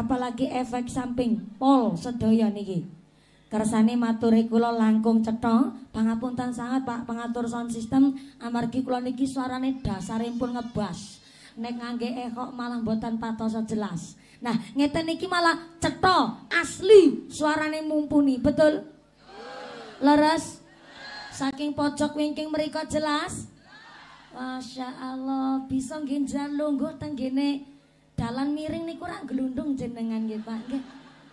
apalagi efek samping pol sedaya niki. Kersane matur kula langkung cetha, pangapunten sangat Pak pengatur sound system amargi kula niki suarane pun ngebas. Nek ngangge ekok malah buatan patosa jelas. Nah, ngeten niki malah cetha asli suarane mumpuni, betul? Leres? Saking pojok wingking mereka jelas? Masya Allah, bisa nginjan lungguh tenggene dalan miring nih kurang gelundung jenengan gitu Pak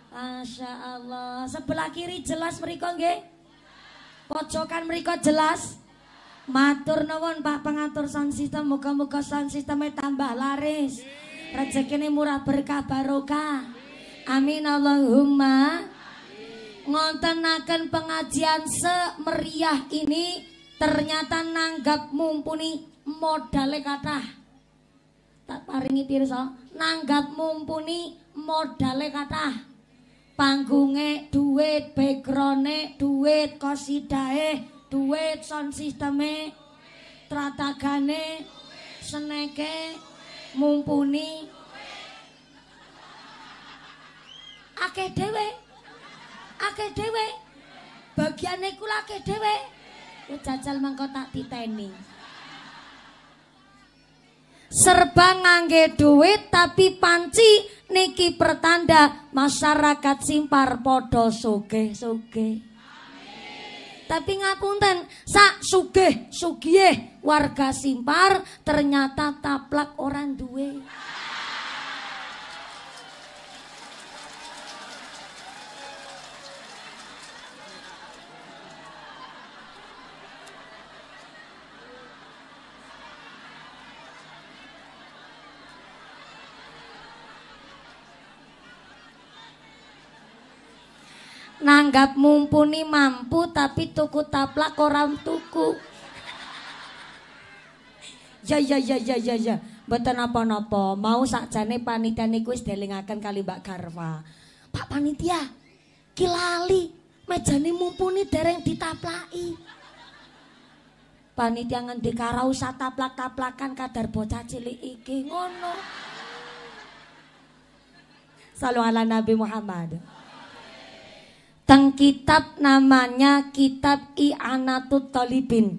Masya Allah sebelah kiri jelas mereka nge Pojokan mereka jelas. Matur nuwun Pak pengatur sound system muka muka sound systemnya tambah laris. ini murah berkah barokah. Amin Allahumma. ngontenakan pengajian semeriah ini ternyata nanggap mumpuni modalnya katah. paringi pirsa nanggap mumpuni modale kathah panggunge duit backgrounde duit kosidae duit sound systeme tratagane seneke mumpuni akeh dhewe akeh dhewe bagiane kula akeh dhewe jajal mengko tak diteni serba ngangge duit tapi panci niki pertanda masyarakat Simpar podo suge suge, Tapi ngapunten, sak suge sugiye warga Simpar ternyata taplak orang duit nanggap mumpuni mampu tapi tuku taplak koram tuku. Ya ya ya ya ya ya. Mboten napa-napa, mau sakjane panitia niku wis delingaken kali Mbak Garwa. Pak panitia, kilali lali mejane mumpuni dereng ditaplaki. Panitia ngendi karo usah taplak-taplakan kadar bocah cilik iki ngono. Salam ala Nabi Muhammad. Teng kitab namanya kitab I'anatut Talibin.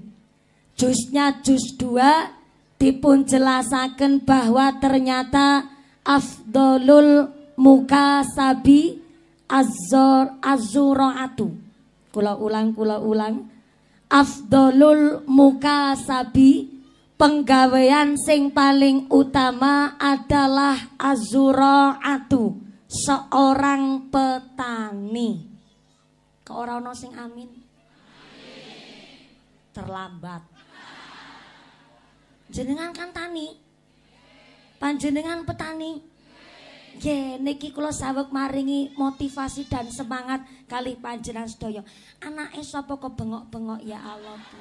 Jusnya jus 2 dipun jelasaken bahwa ternyata afdolul muka sabi azor azuroatu Kula ulang kula ulang. Afdolul muka sabi penggawean sing paling utama adalah azuroatu seorang petani. Ke orang no sing amin. amin. Terlambat. Jenengan kan tani. Panjenengan petani. Nggih, niki kula saweg maringi motivasi dan semangat kali panjenengan sedaya. Anak sapa kok bengok-bengok ya Allah, Bu.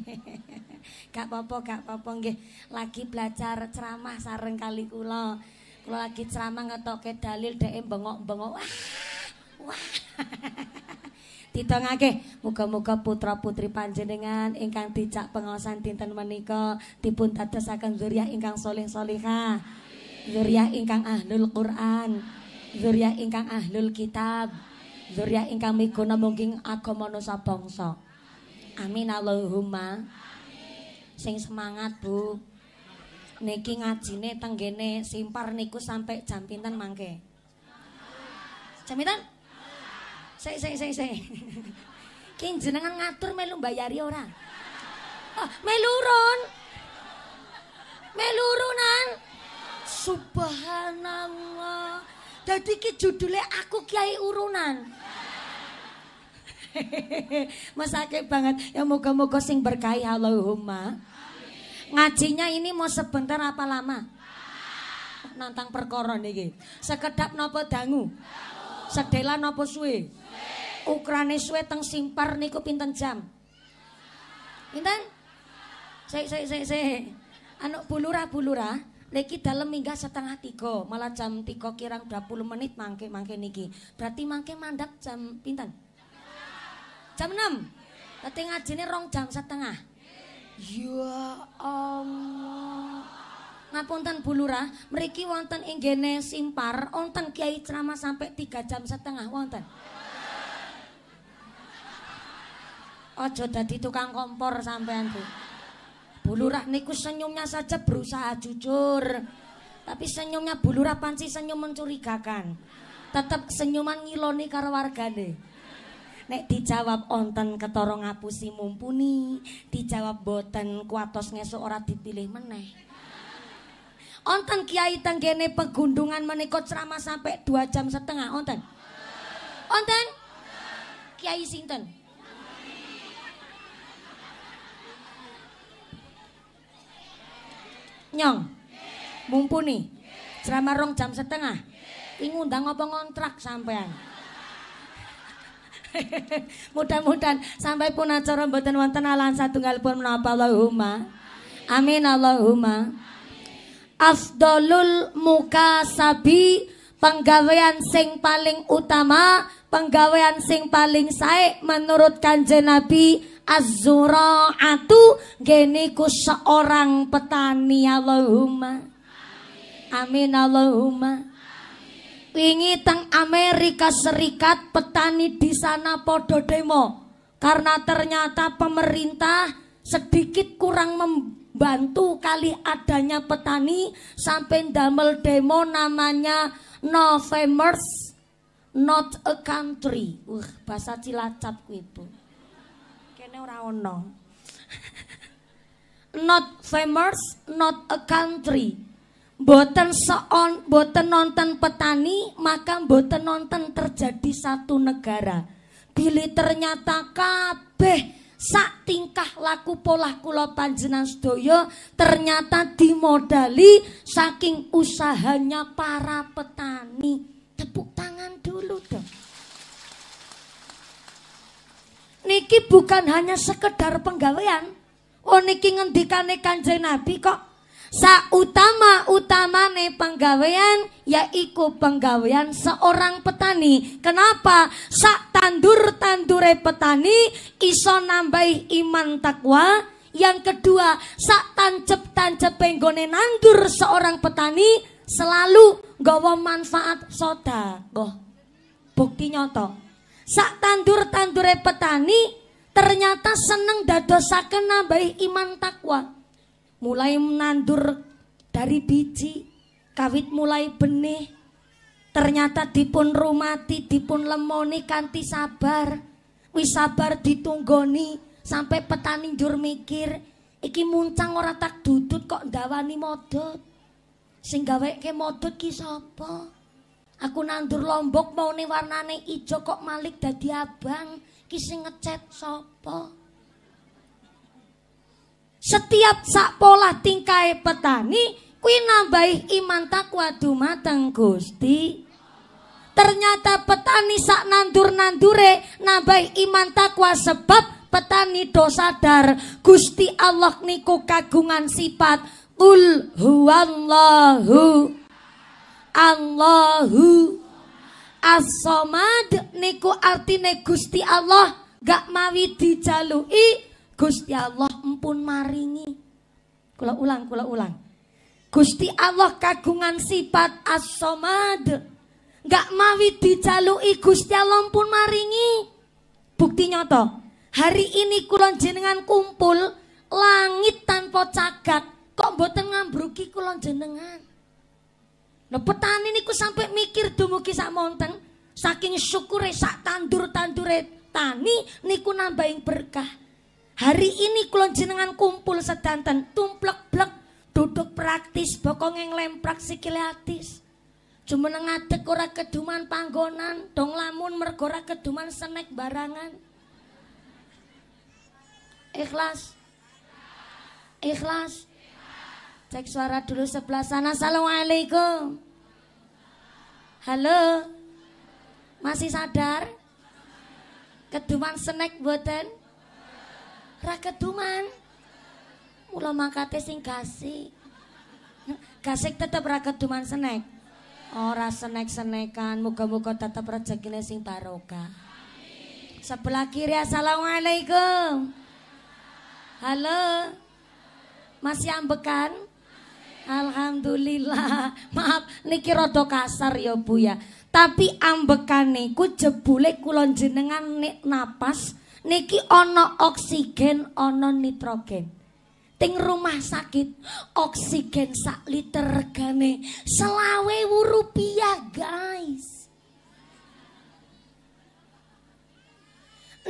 gak apa-apa, gak apa-apa nggih. Lagi belajar ceramah sareng kali kula. Kula lagi ceramah ngetokke dalil dhek bengok-bengok. Wah. ngake muka-muka putra-putri panjenengan ingkang dijak pengawasan dinten menika dipun tatasakan zuriyah ingkang soleh solihah. zuriyah ingkang ahlul Quran. zuriyah ingkang ahlul kitab. zuriyah ingkang miguna mungkin agama nusa bangsa. Amin Allahumma. Sing semangat, Bu. Niki ngajine tenggene simpar niku sampai jam pinten mangke? Jam pinten? Saya saya saya saya, Ki jenengan ngatur melu bayari orang Oh, ah, melurun. Melurunan. Subhanallah. Dadi ki judule aku kiai urunan. masake banget. Ya moga-moga sing berkahi Allahumma. Ngajinya ini mau sebentar apa lama? Nantang perkara niki. Sekedap nopo dangu? sedela nopo suwe? Ukrane suwe teng Simpar niku pinten jam? Pinten? Sik sik sik sik. Anu bulura bulura. Niki dalam minggah setengah tiga, malah jam tiga kirang 20 menit mangke mangke niki. Berarti mangke mandap jam pinten? Jam enam. Tadi ngajine rong jam setengah. Ya Allah. Ngapunten Bu Lurah, mriki wonten ing Simpar, wonten kiai ceramah sampai tiga jam setengah wonten. Ojo dadi tukang kompor sampean, Bu. Bulurah niku senyumnya saja berusaha jujur. Tapi senyumnya bulurah panci senyum mencurigakan. Tetap senyuman ngiloni karo wargane. Nek dijawab onten ketorong ngapusi mumpuni, dijawab boten kuatos ngesu ora dipilih meneh. Onten Kiai tenggene pegundungan menikot ceramah sampai dua jam setengah onten. Onten? Kiai sinten? Nyong. Mumpuni. Ceramah rong jam setengah. Iki ngundang apa ngontrak sampean? Mudah-mudahan sampai pun acara mboten wonten alahan pun menapa Allahumma. Amin Allahumma. Afdolul mukasabi penggawean sing paling utama, penggawean sing paling sae menurut Kanjeng Nabi azura zuraatu geniku seorang petani Allahumma. Amin, Amin Allahumma. Amin. Wingi teng Amerika Serikat petani di sana podo demo karena ternyata pemerintah sedikit kurang membantu kali adanya petani sampai damel demo namanya famous, not a country. Uh, bahasa Cilacap ku Bu. Kene ora ono. not famous, not a country. Boten seon, boten nonton petani, maka boten nonton terjadi satu negara. Pilih ternyata kabeh sak tingkah laku polah kula panjenan sedaya ternyata dimodali saking usahanya para petani. Tepuk tangan dulu dong. Niki bukan hanya sekedar penggawean. Oh niki ngendikane Kanjeng Nabi kok utama utamane penggawean yaiku penggawean seorang petani. Kenapa? Sak tandur-tandure petani iso nambahi iman takwa. Yang kedua, sak tancep-tancep penggone nandur seorang petani selalu gawa manfaat soda. Goh, bukti nyoto. Sak tandur-tandure petani ternyata seneng dadosaken nambahi iman takwa. Mulai menandur dari biji, kawit mulai benih, ternyata dipun rumati dipun lemoni kanti sabar wis sabar ditunggoni sampai petani njur mikir iki muncang ora tak dudut kok ndawani modot sing ke modot ki sapa aku nandur lombok maune warnane ijo kok malik dadi abang ki sing ngecet sapa setiap sak pola tingkai petani kuwi nambahi iman takwa dumateng Gusti ternyata petani sak nandur-nandure nambahi iman takwa sebab petani dosadar Gusti Allah niku kagungan sifat Qul huwallahu Allahu As-Somad niku artine Gusti Allah gak mawi dijalui Gusti Allah empun maringi. Kula ulang, kula ulang. Gusti Allah kagungan sifat as-somad. Gak mawi dijalui Gusti Allah pun maringi. Bukti nyoto. Hari ini kulon jenengan kumpul langit tanpa cagat. Kok mboten ngambruki kulon jenengan? Nah petani ku sampai mikir dumugi sak monteng, saking syukure sak tandur-tandure tani niku nambahin berkah. Hari ini kulon jenengan kumpul sedanten tumplek blek duduk praktis yang lemprak sikile atis cuma ngadeg ora keduman panggonan dong lamun mergora keduman senek barangan ikhlas ikhlas cek suara dulu sebelah sana assalamualaikum halo masih sadar keduman senek buatan Rakyat keduman Mula mangkate sing kasih Gasik tetap ra keduman senek. Ora senek-senekan, muka muga tetep rezekine sing barokah. Sebelah kiri Assalamualaikum. Halo. Masih ambekan? Alhamdulillah. Maaf niki rada kasar ya Bu ya. Tapi ambekan niku jebule kula jenengan nek napas niki ono oksigen, ana nitrogen. Ting rumah sakit oksigen sak liter regane selawe rupiah guys.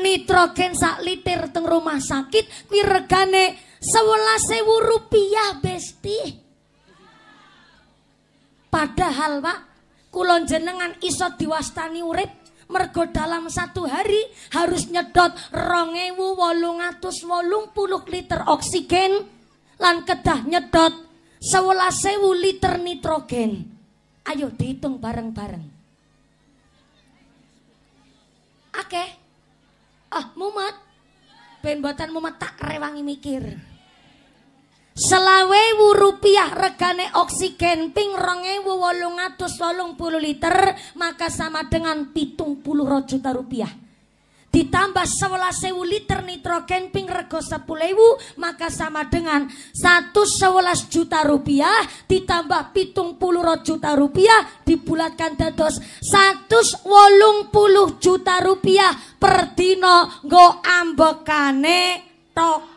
Nitrogen sak liter teng rumah sakit kuwi regane sewu rupiah besti. Padahal Pak, kulon jenengan iso diwastani urip mergo dalam satu hari harus nyedot rongewu wolung atus wolung puluh liter oksigen lan kedah nyedot sewelasewu liter nitrogen ayo dihitung bareng-bareng okay. ah mumet ben mumet tak rewangi mikir Selawe wu rupiah regane oksigen ping ronge wolung atus wolung puluh liter maka sama dengan pitung puluh juta rupiah. Ditambah sebelas sewu liter nitrogen ping rego sepulewu maka sama dengan satu sewelas juta rupiah ditambah pitung puluh juta rupiah dibulatkan dados satu wolung puluh juta rupiah per dino go ambekane tok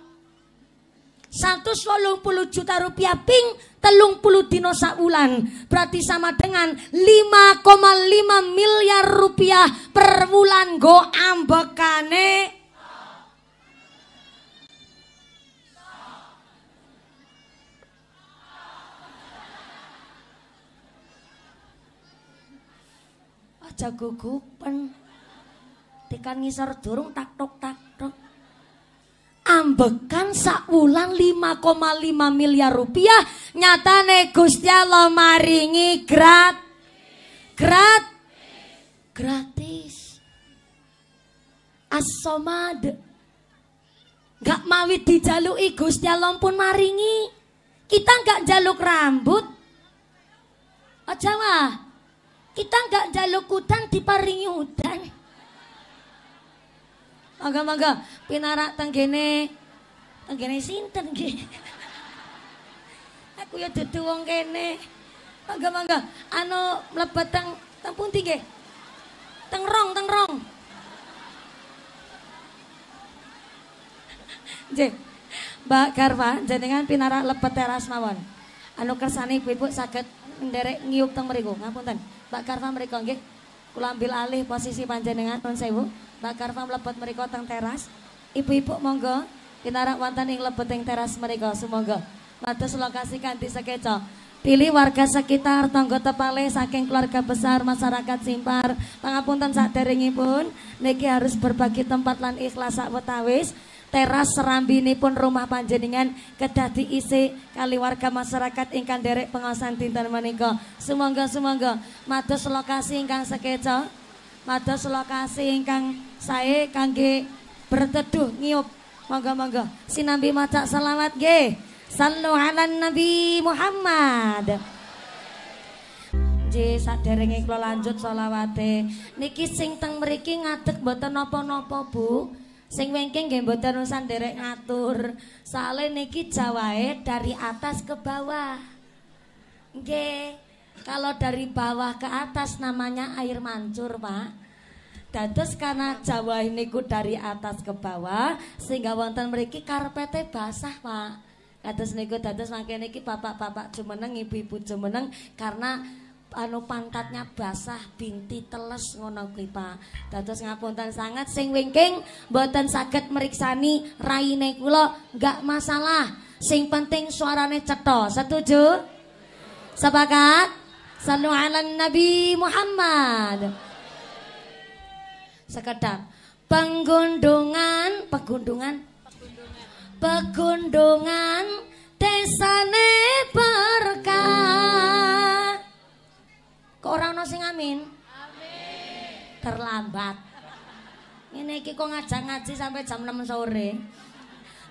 satu puluh juta rupiah ping telung puluh dino wulan berarti sama dengan 5,5 miliar rupiah per bulan go ambekane aja gugupan tekan ngisor durung tak tok tak ambekan sak wulan 5,5 miliar rupiah nyatane Gusti Allah maringi grat grat gratis asomad gak mawit dijalui Gusti Allah pun maringi kita gak jaluk rambut aja lah kita nggak jaluk udang diparingi udang Mangga mangga pinarak tenggene tenggene sinten nggih. Aku ya dudu wong kene. Mangga mangga anu mlebet teng teng pundi nggih? Teng rong tang rong. Jeh. Mbak Garwa jenengan pinarak lebet teras mawon. Anu kersane ibu-ibu saged nderek tang teng mriku. Ngapunten. Mbak Garwa mriku nggih. Kula ambil alih posisi panjenengan pun sewu. Mbak Karfa mlebet mereka teng teras. Ibu-ibu monggo kinarak wonten ing lebeting teras mereka semoga. Matos lokasi kanthi sekeca. Pilih warga sekitar tangga tepale saking keluarga besar masyarakat Simpar. Pangapunten pun, niki harus berbagi tempat lan ikhlas sak wetawis teras ini pun rumah panjenengan kedati isi kali warga masyarakat ingkang derek pengawasan dinten menika. semoga semoga mados lokasi ingkang sekeca, mados lokasi ingkang saya kangge berteduh ngiup. moga si sinambi maca selamat nggih. Sallu ala Nabi Muhammad. Nggih saderenge kula lanjut selawate. Niki sing teng mriki ngadeg boten napa-napa, Bu. Sing wengking nggih mboten usah nderek ngatur. soalnya niki jawahe dari atas ke bawah. Nggih. Kalau dari bawah ke atas namanya air mancur, Pak. Dados karena Jawa ini niku dari atas ke bawah sehingga wonten mriki karpete basah, Pak. Dados niku dados mangke niki bapak-bapak jumeneng, ibu-ibu jumeneng karena anu pangkatnya basah binti teles ngono kuwi Pak. Dados ngapunten sangat sing wingking mboten saged meriksani raine kula enggak masalah. Sing penting suarane cetha. Setuju? Sepakat? Sallu ala Nabi Muhammad. Sekedar penggundungan, pegundungan, pegundungan desane berkah. Kok ora ana sing amin? Amin. Terlambat. Ngene iki kok ngajak ngaji sampai jam 6 sore.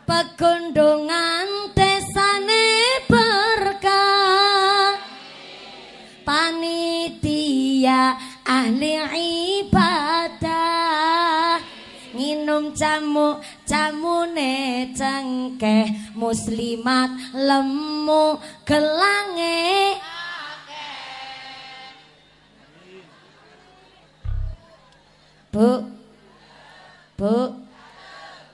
Pegundungan desane berkah. Panitia ahli ibadah nginum jamu ne cengkeh muslimat lemu gelange Bu. Bu.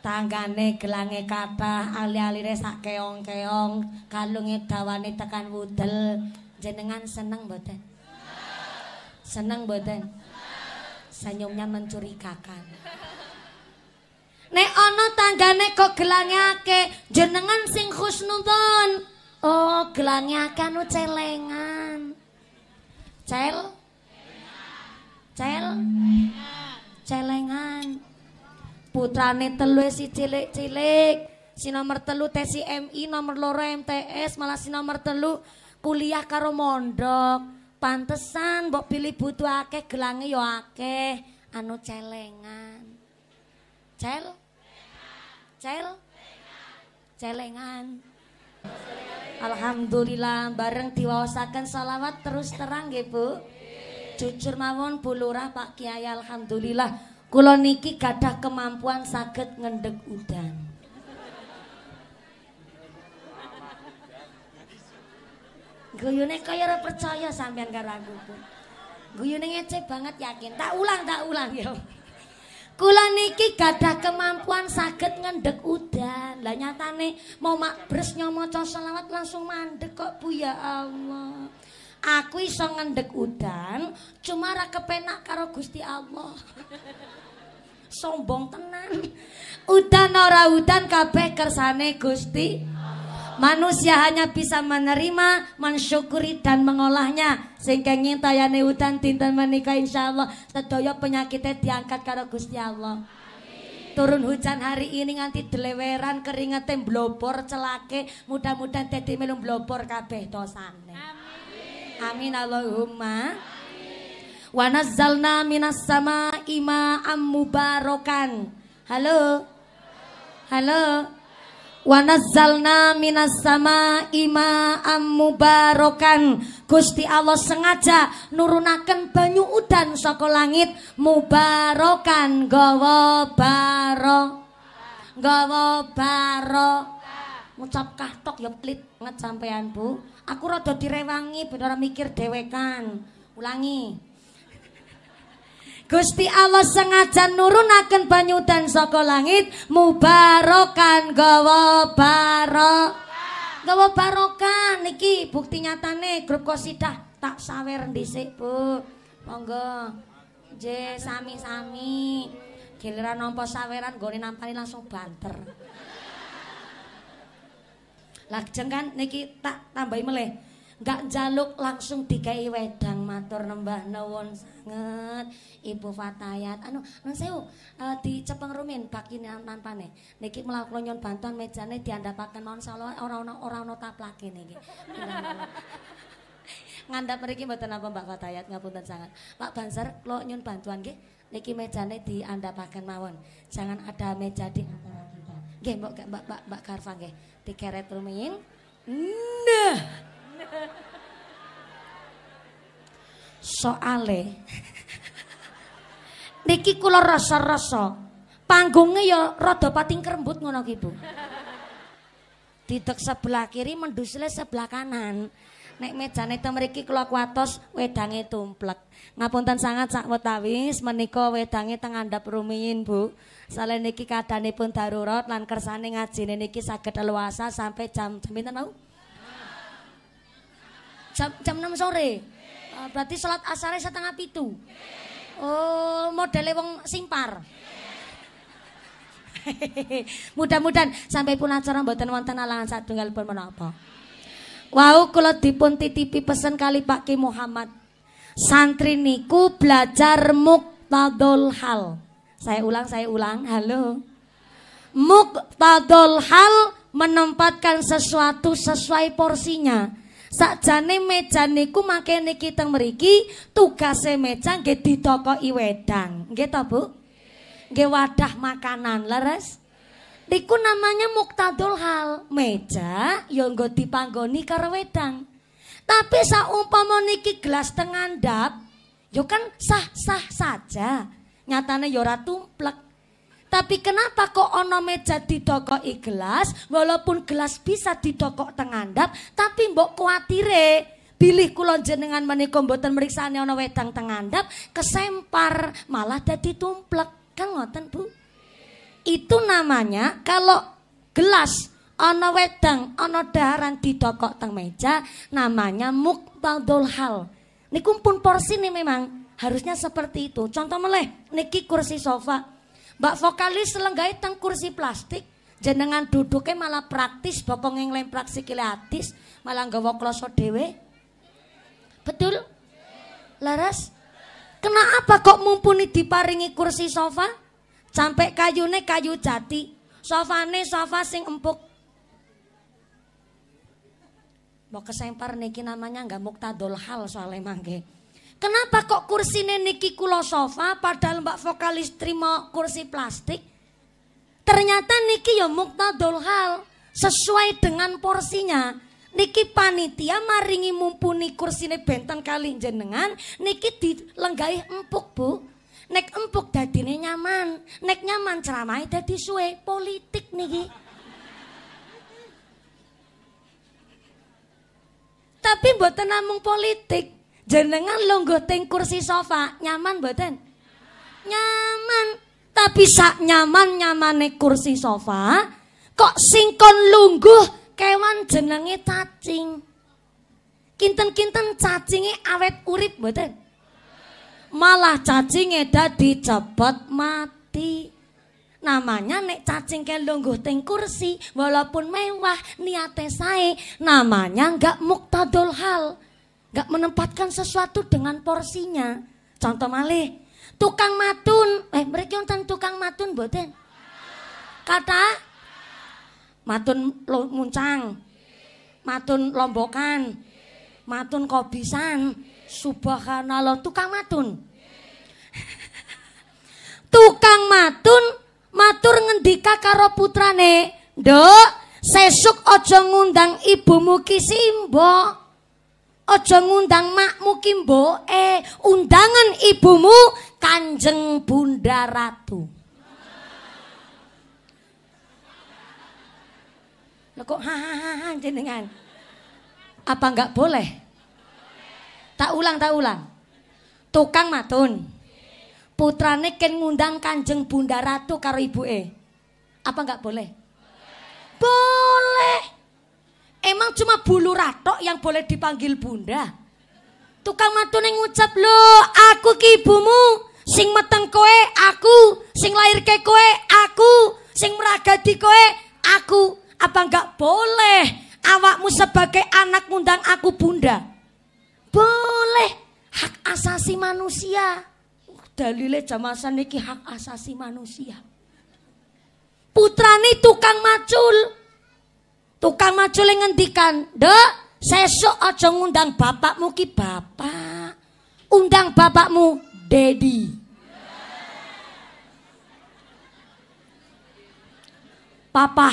Tanggane gelange kathah, ali-alire sak keong-keong, kalunge dawane tekan wudel. Jenengan seneng mboten? Seneng mboten? Senyumnya mencurigakan. Nek ana tanggane kok gelange ke, jenengan sing khusnudon. Oh, gelange kanu anu celengan. Cel? Cel? celengan. Putrane telu si cilik-cilik. Si nomor telu TCMI, nomor loro MTS, malah si nomor telu kuliah karo mondok. Pantesan mbok pilih butuh akeh gelange yo akeh anu celengan. Cel? Cel? Celengan. Alhamdulillah bareng diwaosaken salawat terus terang nggih Bu jujur mawon bulurah Pak Kiai alhamdulillah kula niki gadah kemampuan sakit ngendek udan. Guyune kaya ora percaya sampean karo aku, Bu. Guyune ngece banget yakin. Tak ulang, tak ulang ya. Kula niki gadah kemampuan sakit ngendek udan. Lah nyatane mau mak bres nyomaca selawat langsung mandek kok Bu ya Allah. Aku iso ngendek udan, cuma ra kepenak karo Gusti Allah. Sombong tenan. Udan ora udan kabeh kersane Gusti. Manusia hanya bisa menerima, mensyukuri dan mengolahnya. Sing kenging tayane udan dinten menika insyaallah sedaya penyakitnya diangkat karo Gusti Allah. turun hujan hari ini nganti deleweran keringete blobor celake mudah-mudahan dadi melu blobor kabeh dosane amin Amin Allahumma. Wa minas sama ma'am mubarakan. Halo. Halo. Wa minas sama ma'am mubarakan. Gusti Allah sengaja nurunakan banyu udan soko langit mubarokan gawa baro. Gawa baro. Ngucap tok ya plit banget sampean, Bu. Aku rada direwangi ben mikir dewekan. Ulangi. Gusti Allah sengaja nurunaken banyu dan saka langit mubarokan gawa barok gawa barokan niki bukti nyatane grup kosidah tak sawer dhisik Bu monggo je sami-sami giliran nampa saweran gone nampani langsung banter Lajeng kan niki tak tambahi meleh. Enggak jaluk langsung dikai wedang matur nembah nawon sangat, Ibu Fatayat. Anu, nun sewu uh, e, di Cepeng Rumin tanpa nih Niki mlaku nyon bantuan dianda pakai mawon salawat orang-orang orang ana nih, niki. Ngandhap mriki buat apa Mbak Fatayat nggak ngapunten sangat. Pak Banser lo nyun bantuan nggih niki dianda pakai mawon. Jangan ada meja di antara Nggih mbak, gak Mbak Mbak Mbak Karfa nggih. Dikeret rumiin. Nah. Soale niki kula rasa-rasa panggungnya ya rada pating kerembut ngono ki Bu. Didek sebelah kiri mendusle sebelah kanan. Nek meja teng temeriki kula kuatos wedange tumplek. Ngapunten sangat sak wetawis menika wedange teng andhap rumiyin, Bu. Salen niki pun darurat lan kersane ngajine niki saged leluasa sampai jam jam pinten mau? Jam jam 6 sore. Uh, berarti salat asare setengah pitu. Oh, modele wong simpar. Mudah-mudahan sampai pun acara mboten wonten alangan satunggal pun menapa. Wau kula dipun titipi pesen kali Pak Ki Muhammad. Santri niku belajar muktadul hal. Saya ulang, saya ulang. Halo. Muktadol hal menempatkan sesuatu sesuai porsinya. Sakjane meja niku makene kita mriki tugase meja nggih ditokoki wedang. Nggih to, Bu? Nggih wadah makanan, leres? Niku namanya muktadul hal. Meja ya nggo dipanggoni karo wedang. Tapi saumpama niki gelas tengandap, yo ya kan sah-sah saja nyatane yora ya tumplek. Tapi kenapa kok ono meja didokoki gelas, walaupun gelas bisa didokok tengandap, tapi mbok kuatire pilih kulon jenengan menikom boten meriksaan ono wedang tengandap, kesempar malah jadi tumplek. Kan ngoten, Bu? Itu namanya kalau gelas ono wedang, ono daharan didokok teng meja, namanya muktadul hal. kumpul porsi nih memang Harusnya seperti itu. Contoh meleh, niki kursi sofa. Mbak vokalis selenggai teng kursi plastik. Jenengan duduknya malah praktis, bokong yang lain praktis kilatis, malah nggawa kloso dewe. Betul? Laras? Kenapa kok mumpuni diparingi kursi sofa? Sampai kayune kayu jati, sofane sofa sing empuk. Mau kesempar niki namanya nggak muktadol hal soalnya mangge. Kenapa kok kursi niki Kulosova sofa padahal Mbak vokalis terima kursi plastik? Ternyata niki ya muktadul hal sesuai dengan porsinya. Niki panitia maringi mumpuni ini benten kali jenengan, niki dilenggai empuk, Bu. Nek empuk dadine nyaman, nek nyaman ceramai, dadi suwe, politik niki. Tapi buat namung politik, Jenengan longgo ting kursi sofa nyaman mboten? Nyaman. Tapi sak nyaman nyamane kursi sofa kok singkon lungguh kewan jenenge cacing. Kinten-kinten cacinge awet urip mboten? Malah cacinge dadi cepet mati. namanya nek cacing kelungguh ting kursi walaupun mewah niate sae namanya enggak muktadul hal Gak menempatkan sesuatu dengan porsinya. Contoh malih, tukang matun, eh mereka nonton tukang matun boten. Kata matun muncang, matun lombokan, matun kobisan, subhanallah tukang matun. tukang matun matur ngendika karo putrane, dok, sesuk ojo ngundang ibumu ki simbo Ojo ngundang makmu kimbo eh, undangan ibumu Kanjeng Bunda Ratu. lo kok hahaha jenengan. Apa enggak boleh? Tak ulang, tak ulang. Tukang matun. Putrane ken ngundang Kanjeng Bunda Ratu karo ibu eh. Apa enggak boleh? Boleh. boleh. Emang cuma bulu ratok yang boleh dipanggil bunda? Tukang matune ngucap lo, aku ki ibumu, sing meteng kowe aku, sing lahir ke kowe aku, sing meragati kowe aku. Apa enggak boleh awakmu sebagai anak ngundang aku bunda? Boleh hak asasi manusia. Uh, dalile jamasan niki hak asasi manusia. Putrane tukang macul, Tukang macule ngendikan, "Dek, sesuk aja ngundang bapakmu ki bapak. Undang bapakmu Daddy. Papa.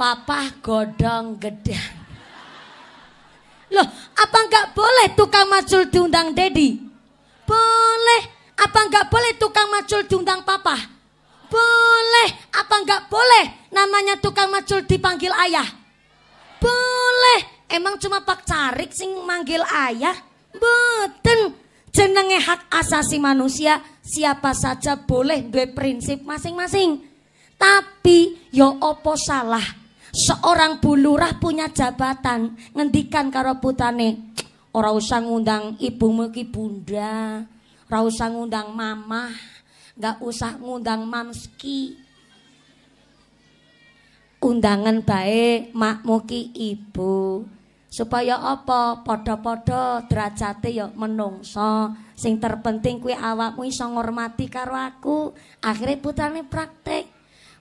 Papa godong gede. Loh, apa enggak boleh tukang macul diundang Dedi? Boleh. Apa enggak boleh tukang macul diundang Papa? Boleh apa enggak boleh namanya tukang macul dipanggil ayah? Boleh. Emang cuma Pak Carik sing manggil ayah? Boten. Jenenge hak asasi manusia siapa saja boleh duwe prinsip masing-masing. Tapi yo ya opo salah seorang bulurah punya jabatan ngendikan karo putane ora usah ngundang ibumu ki bunda ora usah ngundang mamah nggak usah ngundang mamski undangan baik makmuki ibu supaya apa podo-podo derajate yo ya menungso sing terpenting kue awakmu iso ngormati karo aku akhirnya putrane praktek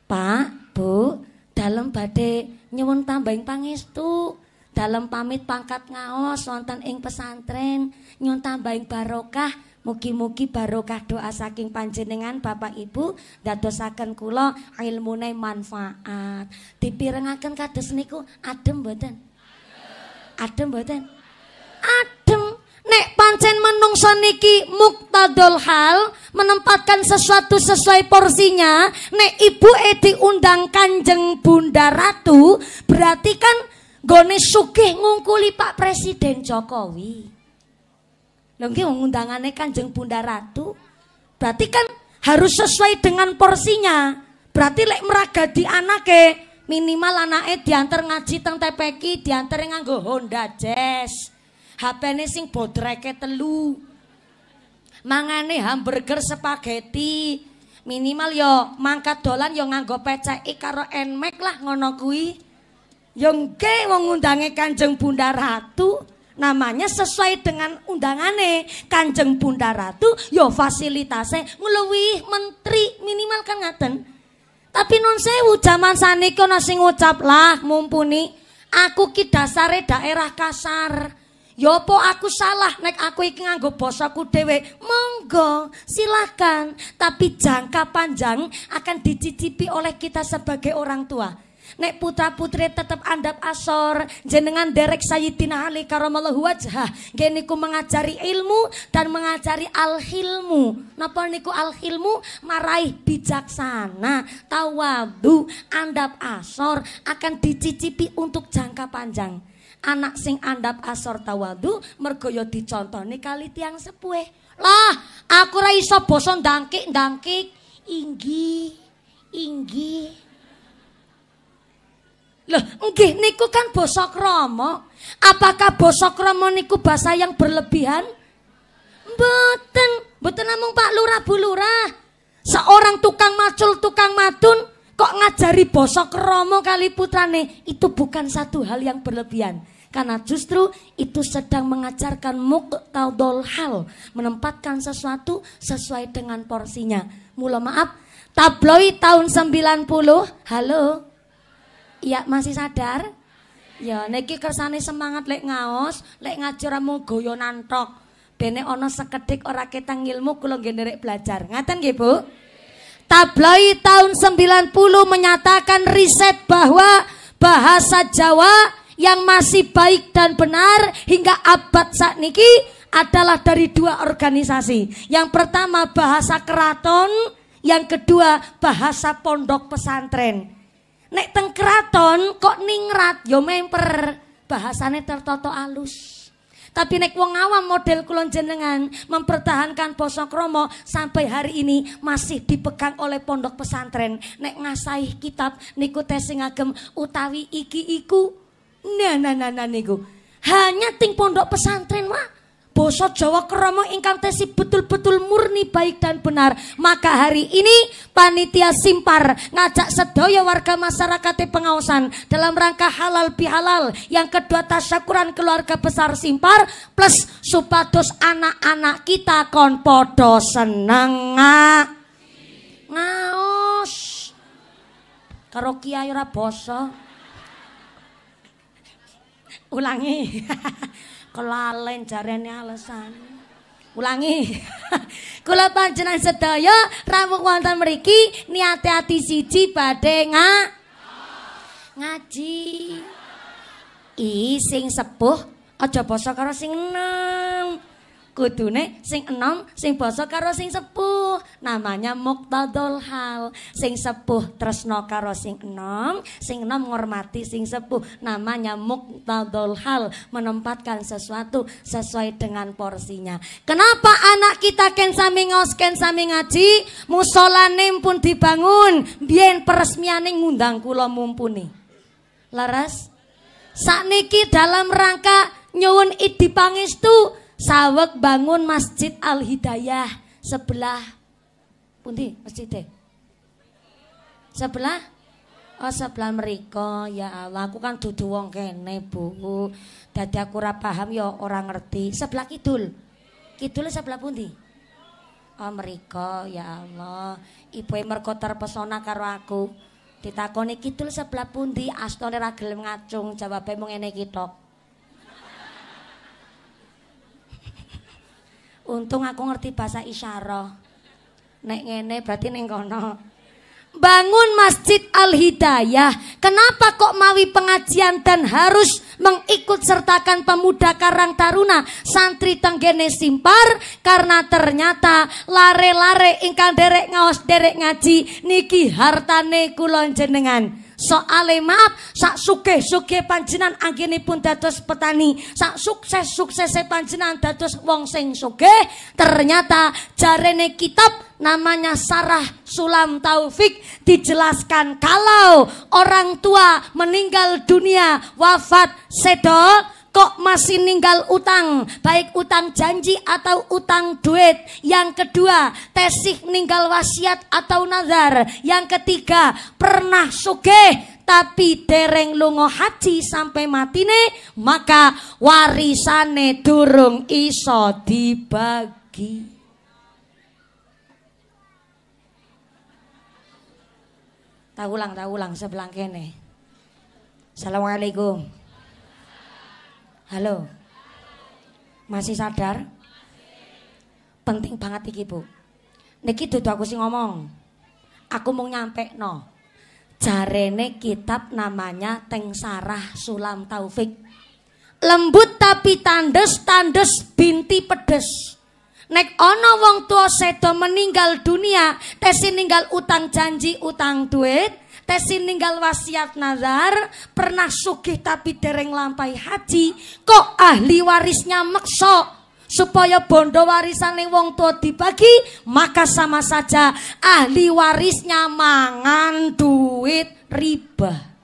Pak Bu dalem badhe nyuwun pangis pangestu dalam pamit pangkat ngaos wonten ing pesantren nyuwun tambahing barokah Mugi-mugi barokah doa saking panjenengan Bapak Ibu dadosaken kula ilmune manfaat. Dipirengaken kados niku adem mboten? Adem mboten? Adem. Nek pancen menungso niki muktadol hal menempatkan sesuatu sesuai porsinya. Nek ibu e undang kanjeng bunda ratu berarti kan gone sugih ngungkuli Pak Presiden Jokowi. Lho mengundangannya undangane Kanjeng Bunda Ratu. Berarti kan harus sesuai dengan porsinya. Berarti lek di anake minimal anake diantar ngaji teng TPQ, diantar nganggo Honda Jazz. HP-ne sing bodreke telu. Mangane hamburger spaghetti. Minimal yo ya mangkat dolan yo ya nganggo peceki karo enmek lah ngono kuwi. Yo ya nggih wong undange Kanjeng Bunda Ratu namanya sesuai dengan undangane Kanjeng Bunda Ratu yo ya fasilitasnya ngluwih menteri minimal kan ngaten tapi nun sewu jaman saniki nasi ngucap lah mumpuni aku ki dasare daerah kasar yo ya po aku salah nek aku iki nganggo aku dewe monggo silakan tapi jangka panjang akan dicicipi oleh kita sebagai orang tua Nek putra putri tetap andap asor, jenengan derek Sayyidina Ali karamallahu wajah Geniku mengajari ilmu dan mengajari al-hilmu. Napa niku al-hilmu? Maraih bijaksana, tawadu, andap asor akan dicicipi untuk jangka panjang. Anak sing andap asor tawadu mergoyo ya dicontoni kali tiang sepue Lah, aku raiso boson dangkik dangkik Inggi, inggi. Loh, nggih niku kan basa krama. Apakah basa krama niku bahasa yang berlebihan? Mboten, mboten namung Pak Lurah Bu Lurah. Seorang tukang macul, tukang madun kok ngajari basa krama kali putrane, itu bukan satu hal yang berlebihan. Karena justru itu sedang mengajarkan muktadol hal, menempatkan sesuatu sesuai dengan porsinya. Mula maaf, tabloid tahun 90, halo, Iya, masih sadar? Ya, niki kersane semangat lek ngaos, lek ngajar mau goyo nantok. Dene Bene sekedik ora ketang ngilmu kula nggih belajar. Ngaten nggih, Bu? Tabloid tahun 90 menyatakan riset bahwa bahasa Jawa yang masih baik dan benar hingga abad saat niki adalah dari dua organisasi. Yang pertama bahasa keraton, yang kedua bahasa pondok pesantren. Nek teng keraton kok ningrat yo ya memper bahasane tertoto alus. Tapi nek wong awam model kulon jenengan mempertahankan poso kromo sampai hari ini masih dipegang oleh pondok pesantren. Nek ngasaih kitab niku tesing agem utawi iki iku. Nah nah nah, nah niku. Hanya ting pondok pesantren wah Boso Jawa Kromo ingkang tesi betul-betul murni baik dan benar. Maka hari ini panitia Simpar ngajak sedaya warga masyarakat pengawasan dalam rangka halal bihalal yang kedua tasyakuran keluarga besar Simpar plus supados anak-anak kita kon podo seneng ngaos karo kiai ora boso ulangi kelalen jarene alasan. Ulangi. Kula panjenengan sedaya rawuh wonten mriki niate ati siji badhe nga ngaji. I sing sepuh aja poso karo sing enem kudune sing enom sing basa karo sing sepuh namanya muktadol hal sing sepuh tresno karo sing enom sing enom ngormati sing sepuh namanya muktadol hal menempatkan sesuatu sesuai dengan porsinya kenapa anak kita ken sami ngos ken sami ngaji musolane pun dibangun biyen peresmiane ngundang kula mumpuni laras sakniki dalam rangka nyuwun idi pangestu sawek bangun Masjid Al Hidayah sebelah pundi masjidnya? Sebelah Oh sebelah mereka ya Allah aku kan dudu wong kene Bu. Dadi aku ora paham ya orang ngerti. Sebelah kidul. Kidul sebelah pundi? Oh mereka ya Allah. Ibu mergo terpesona karo aku. Ditakoni kidul sebelah pundi astone ragil gelem ngacung jawabe mung ngene Untung aku ngerti bahasa isyarah. Nek ngene berarti neng kono. Bangun Masjid Al-Hidayah. Kenapa kok mawi pengajian dan harus mengikut sertakan pemuda Karang Taruna santri Tenggene Simpar karena ternyata lare-lare ingkang derek ngaos derek ngaji niki hartane kulon jenengan. Soale maaf, sak suke suke panjenan pun dados petani, sak sukses sukses panjenan dados wong sing suke ternyata jarene kitab namanya Sarah Sulam Taufik dijelaskan kalau orang tua meninggal dunia wafat sedok kok masih ninggal utang, baik utang janji atau utang duit. Yang kedua, tesik ninggal wasiat atau nazar. Yang ketiga, pernah sugeh tapi dereng lungo haji sampai matine, maka warisane durung iso dibagi. Tak ulang, tak ulang sebelang kene. Assalamualaikum. Halo. Masih sadar? Penting banget iki, Bu. Niki dudu aku sing ngomong. Aku mau nyampe no. Jarene kitab namanya Teng Sarah Sulam Taufik. Lembut tapi tandes, tandes binti pedes. Nek ono wong tua sedo meninggal dunia, tesi ninggal utang janji, utang duit, Tesi ninggal wasiat nazar, pernah sugih tapi dereng lampai haji, kok ahli warisnya meksa supaya bondo warisane wong tua dibagi, maka sama saja ahli warisnya mangan duit riba.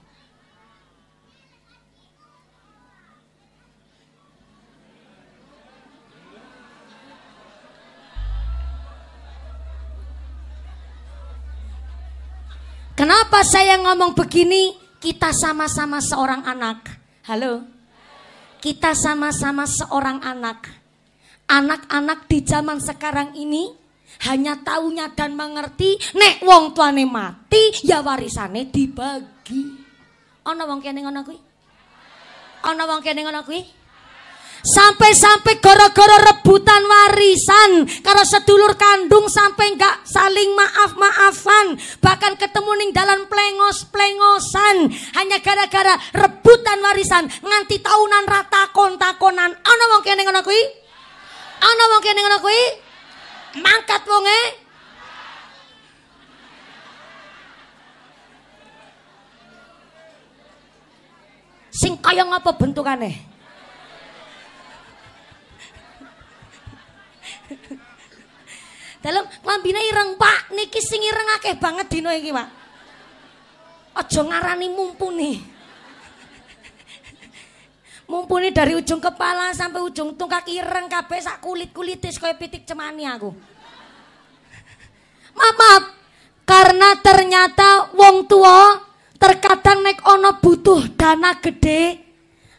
Kenapa saya ngomong begini? Kita sama-sama seorang anak. Halo. Kita sama-sama seorang anak. Anak-anak di zaman sekarang ini hanya taunya dan mengerti nek wong tuane mati ya warisane dibagi. Ana wong kene ngono kuwi? Ana wong kene ngono kuwi? sampai-sampai gara-gara rebutan warisan karena sedulur kandung sampai nggak saling maaf-maafan bahkan ketemu ning dalan plengos-plengosan hanya gara-gara rebutan warisan nganti tahunan rata takon-takonan ana wong kene ngono kuwi ana wong kene ngono kuwi mangkat wonge sing kaya ngapa bentukane Dalam klambine ireng, Pak. Niki sing ireng akeh banget dino iki, Pak. Aja ngarani mumpuni. Mumpuni dari ujung kepala sampai ujung tungkak ireng kabeh sak kulit-kulitis kaya pitik cemani aku. Maaf, Karena ternyata wong tua terkadang nek ono butuh dana gede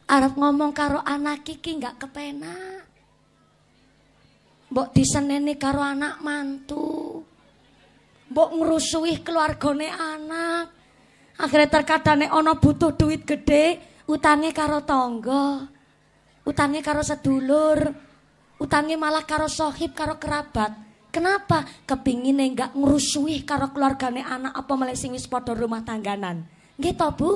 Arab ngomong karo anak kiki nggak kepenak mbok diseneni karo anak mantu. Mbok ngrusuhi keluargane anak. Akhirnya terkadane Ono butuh duit gede, utangnya karo tonggo utangnya karo sedulur. utangnya malah karo sohib, karo kerabat. Kenapa? Kepingin enggak ngrusuhi karo keluargane anak apa malah sing rumah tangganan. Nggih gitu, Bu?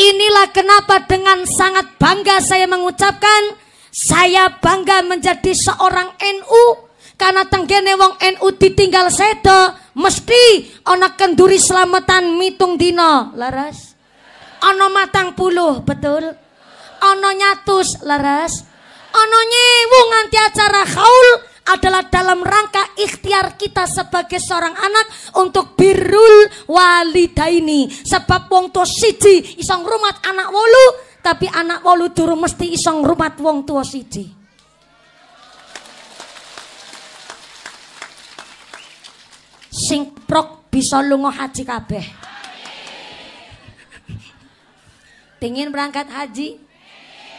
Inilah kenapa dengan sangat bangga saya mengucapkan saya bangga menjadi seorang NU karena tenggene wong NU ditinggal sedo mesti ana kenduri selamatan mitung dino laras. Ana matang puluh, betul. Ana nyatus, laras. Ana nyewu nganti acara haul adalah dalam rangka ikhtiar kita sebagai seorang anak untuk birul walidaini sebab wong tua siji isong rumat anak wolu tapi anak wolu durung mesti isong rumat wong tua siji. Sing prok bisa lungo haji kabeh. Pengen berangkat haji?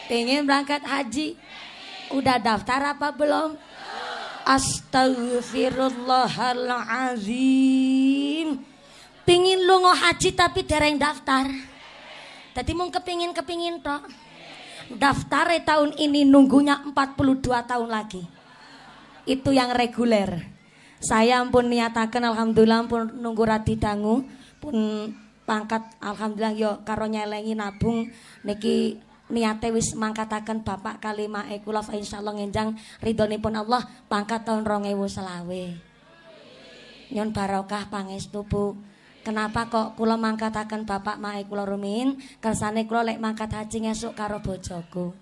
Pengen berangkat haji? Udah daftar apa belum? Astagfirullahaladzim. Pingin lungo haji tapi dereng daftar. Jadi mau kepingin-kepingin tok. Daftar tahun ini nunggunya 42 tahun lagi. Itu yang reguler. Saya pun niatakan alhamdulillah pun nunggu rati dangu pun pangkat alhamdulillah yo karo nyelengi nabung niki niate wis mangkataken bapak kali mae kula fa insyaallah ngenjang pun Allah pangkat tahun rongewu selawe. Nyon barokah pangestu tubuh Kenapa kok kula mangkataken bapak mae kula rumin, kersane kula lek mangkat haji esuk karo bojoku.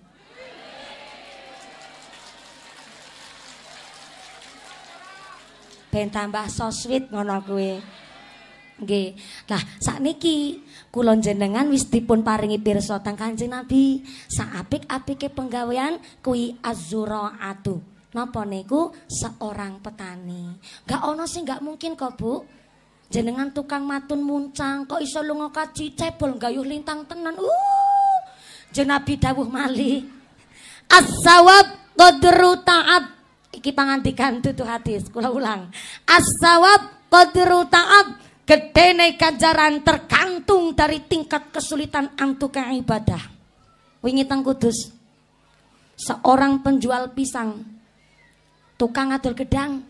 Ben tambah soswit ngono kuwi. Nggih. Nah, sakniki kula jenengan wis dipun paringi pirsa teng Kanjeng Nabi. Sak apik-apike penggawean kuwi atu. Napa niku seorang petani. Gak ono sih gak mungkin kok, Bu jenengan tukang matun muncang kok iso lunga kaji cebol gayuh lintang tenan uh jenabi dawuh mali as-sawab qadru ta'ab iki pangandikan tutu hadis kula ulang as-sawab qadru ta'ab gedene ganjaran tergantung dari tingkat kesulitan antuk ke ibadah wingi teng kudus seorang penjual pisang tukang adol gedang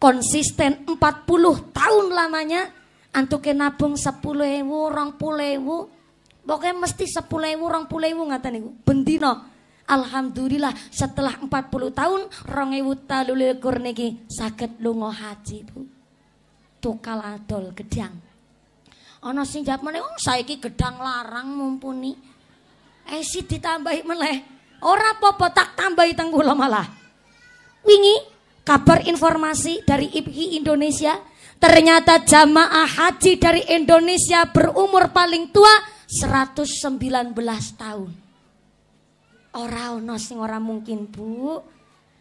konsisten 40 tahun lamanya antuk nabung 10.000 20.000 pokoknya mesti 10.000 20.000 ngata niku bendina Alhamdulillah setelah 40 tahun rong ewu talu likur niki saged lunga haji Bu. Tukal adol gedang. Ana sing jawab meneh oh, saiki gedang larang mumpuni. Esi eh, ditambahi meneh. Ora apa-apa tak tambahi teng malah. Wingi kabar informasi dari IPHI Indonesia ternyata jamaah haji dari Indonesia berumur paling tua 119 tahun. Orang ono sing ora mungkin, Bu.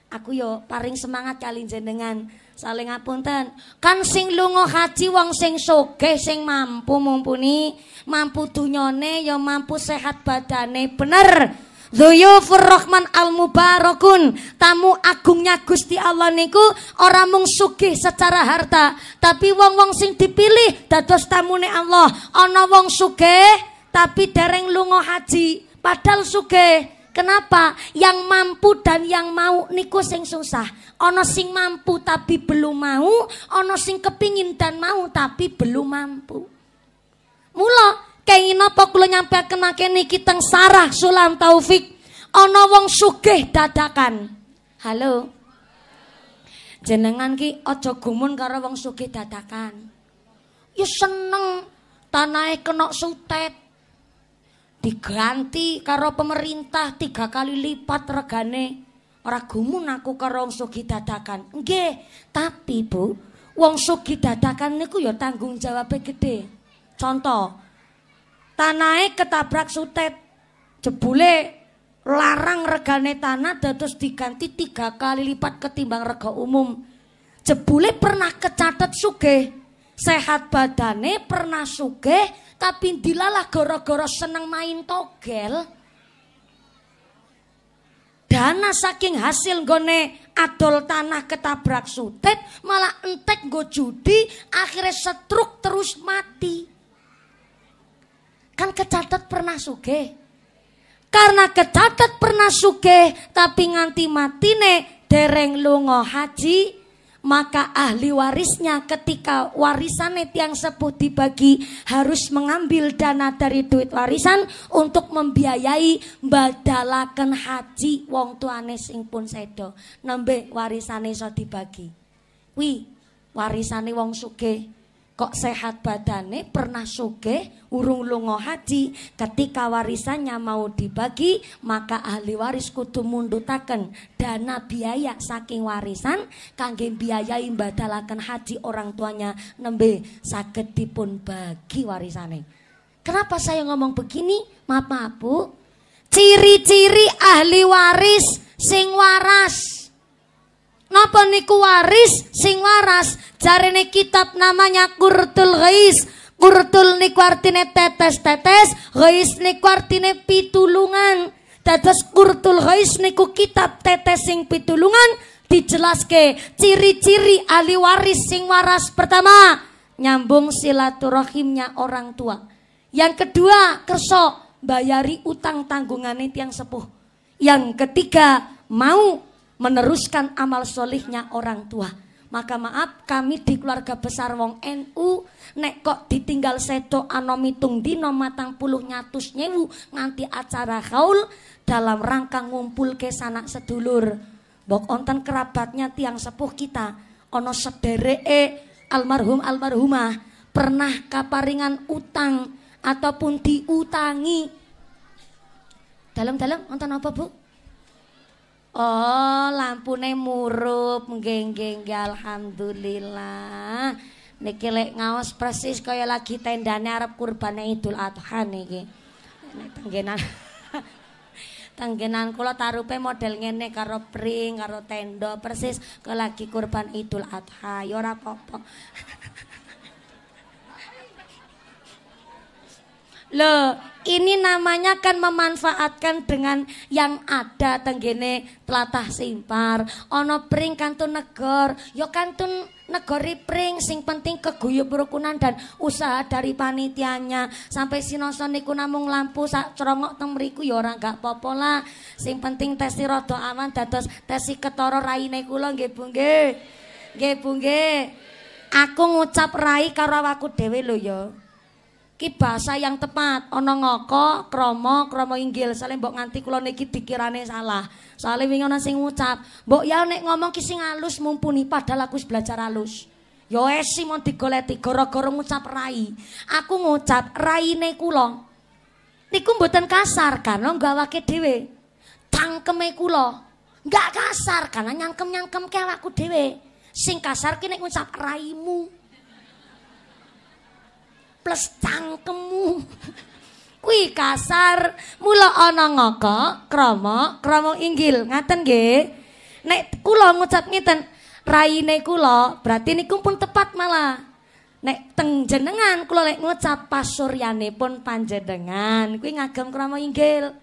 Aku yo paling semangat kali jenengan. Saling apunten Kan sing lungo haji wong sing soge sing mampu mumpuni, mampu dunyone yo mampu sehat badane. Bener. Dzuyufur Rahman al Mubarakun, tamu agungnya Gusti Allah niku ora mung sugih secara harta, tapi wong-wong sing dipilih dados tamune Allah. Ana wong sugih tapi dereng lunga haji, padahal sugih. Kenapa? Yang mampu dan yang mau niku sing susah. Ono sing mampu tapi belum mau, ono sing kepingin dan mau tapi belum mampu. Mula kengin apa kula nyampaken niki teng Sarah Sulam Taufik ana wong sugih dadakan. Halo. Jenengan ki ojo gumun karo wong sugih dadakan. Ya seneng tanahe kena sutet. Diganti karo pemerintah tiga kali lipat regane. Ora gumun aku karo wong sugih dadakan. Nggih, tapi Bu, wong sugih dadakan niku ya tanggung jawabnya gede. Contoh, tanahnya ketabrak sutet. Jebule larang regane tanah dados diganti tiga kali lipat ketimbang rega umum. Jebule pernah kecatet sugih. Sehat badane pernah sugih tapi dilalah goro goro seneng main togel. Dana saking hasil gone adol tanah ketabrak sutet malah entek go judi akhirnya setruk terus mati. Kan kecatat pernah suge, Karena kecatat pernah suge, tapi nganti matine dereng lungo haji, maka ahli warisnya ketika warisan yang sepuh dibagi harus mengambil dana dari duit warisan untuk membiayai badalakan haji wong tuane sing pun sedo nembe warisane iso dibagi Wih warisane wong sugih kok sehat badane pernah suge urung lungo haji ketika warisannya mau dibagi maka ahli waris kudu mundutaken dana biaya saking warisan kangge biayai badalaken haji orang tuanya nembe saged dipun bagi warisane kenapa saya ngomong begini maaf maaf Bu ciri-ciri ahli waris sing waras Napa niku waris sing waras? Jarene kitab namanya Qurtul Ghais. Qurtul niku artine tetes-tetes, ghais niku artine pitulungan. Dados Qurtul Ghais niku kitab tetes sing pitulungan dijelaske ciri-ciri ahli waris sing waras pertama nyambung silaturahimnya orang tua. Yang kedua, kerso bayari utang tanggungannya tiang sepuh. Yang ketiga, mau meneruskan amal solihnya orang tua. Maka maaf kami di keluarga besar wong NU nek kok ditinggal seto anomitung di nomatang matang puluh nyatus nyewu nganti acara haul dalam rangka ngumpul ke sanak sedulur. Bok onten kerabatnya tiang sepuh kita ono e almarhum almarhumah pernah kaparingan utang ataupun diutangi. Dalam-dalam onten apa bu? Oh, lampune murup. Nggih, nggih, Alhamdulillah. Niki lek ngaos persis kaya lagi tendane Arab kurbane Idul Adha niki. Nek tenggenan. tenggenan kula tarupe model ngene karo pring karo tenda persis kaya lagi kurban Idul Adha. Ya ora apa-apa. Loh, ini namanya kan memanfaatkan dengan yang ada tenggene telatah simpar. Ono pring kantun negor, yo kantun negori pring sing penting keguyub rukunan dan usaha dari panitianya. Sampai sinoso niku namung lampu sak cerongok teng mriku yo ya ora gak popo lah. Sing penting tesi rada aman dados tesi ketara raine kula nggih Bu nggih. Nggih Bu nggih. Aku ngucap rai karo aku dhewe lho ya ki yang tepat ono ngoko kromo, kromo inggil saling mbok nganti kulo niki dikirane salah saling wingi ana sing ngucap mbok ya nek ngomong ki sing alus mumpuni padahal aku belajar halus yo wis mon digoleti gara-gara ngucap rai aku ngucap raine nek niku mboten kasar karena gawake dhewe cangkeme kulo, nggak kasar karena nyangkem-nyangkem ke awakku dhewe sing kasar ki nek ngucap raimu plus cangkemmu. Kui kasar, mula ana ngoko, kromo, kromo inggil, ngaten ge. Nek kulo ngucap ngiten, raine kulo, berarti ini pun tepat malah. Nek teng jenengan kulo lek ngucap pasuryane pun panjenengan, kui ngagem kromo inggil.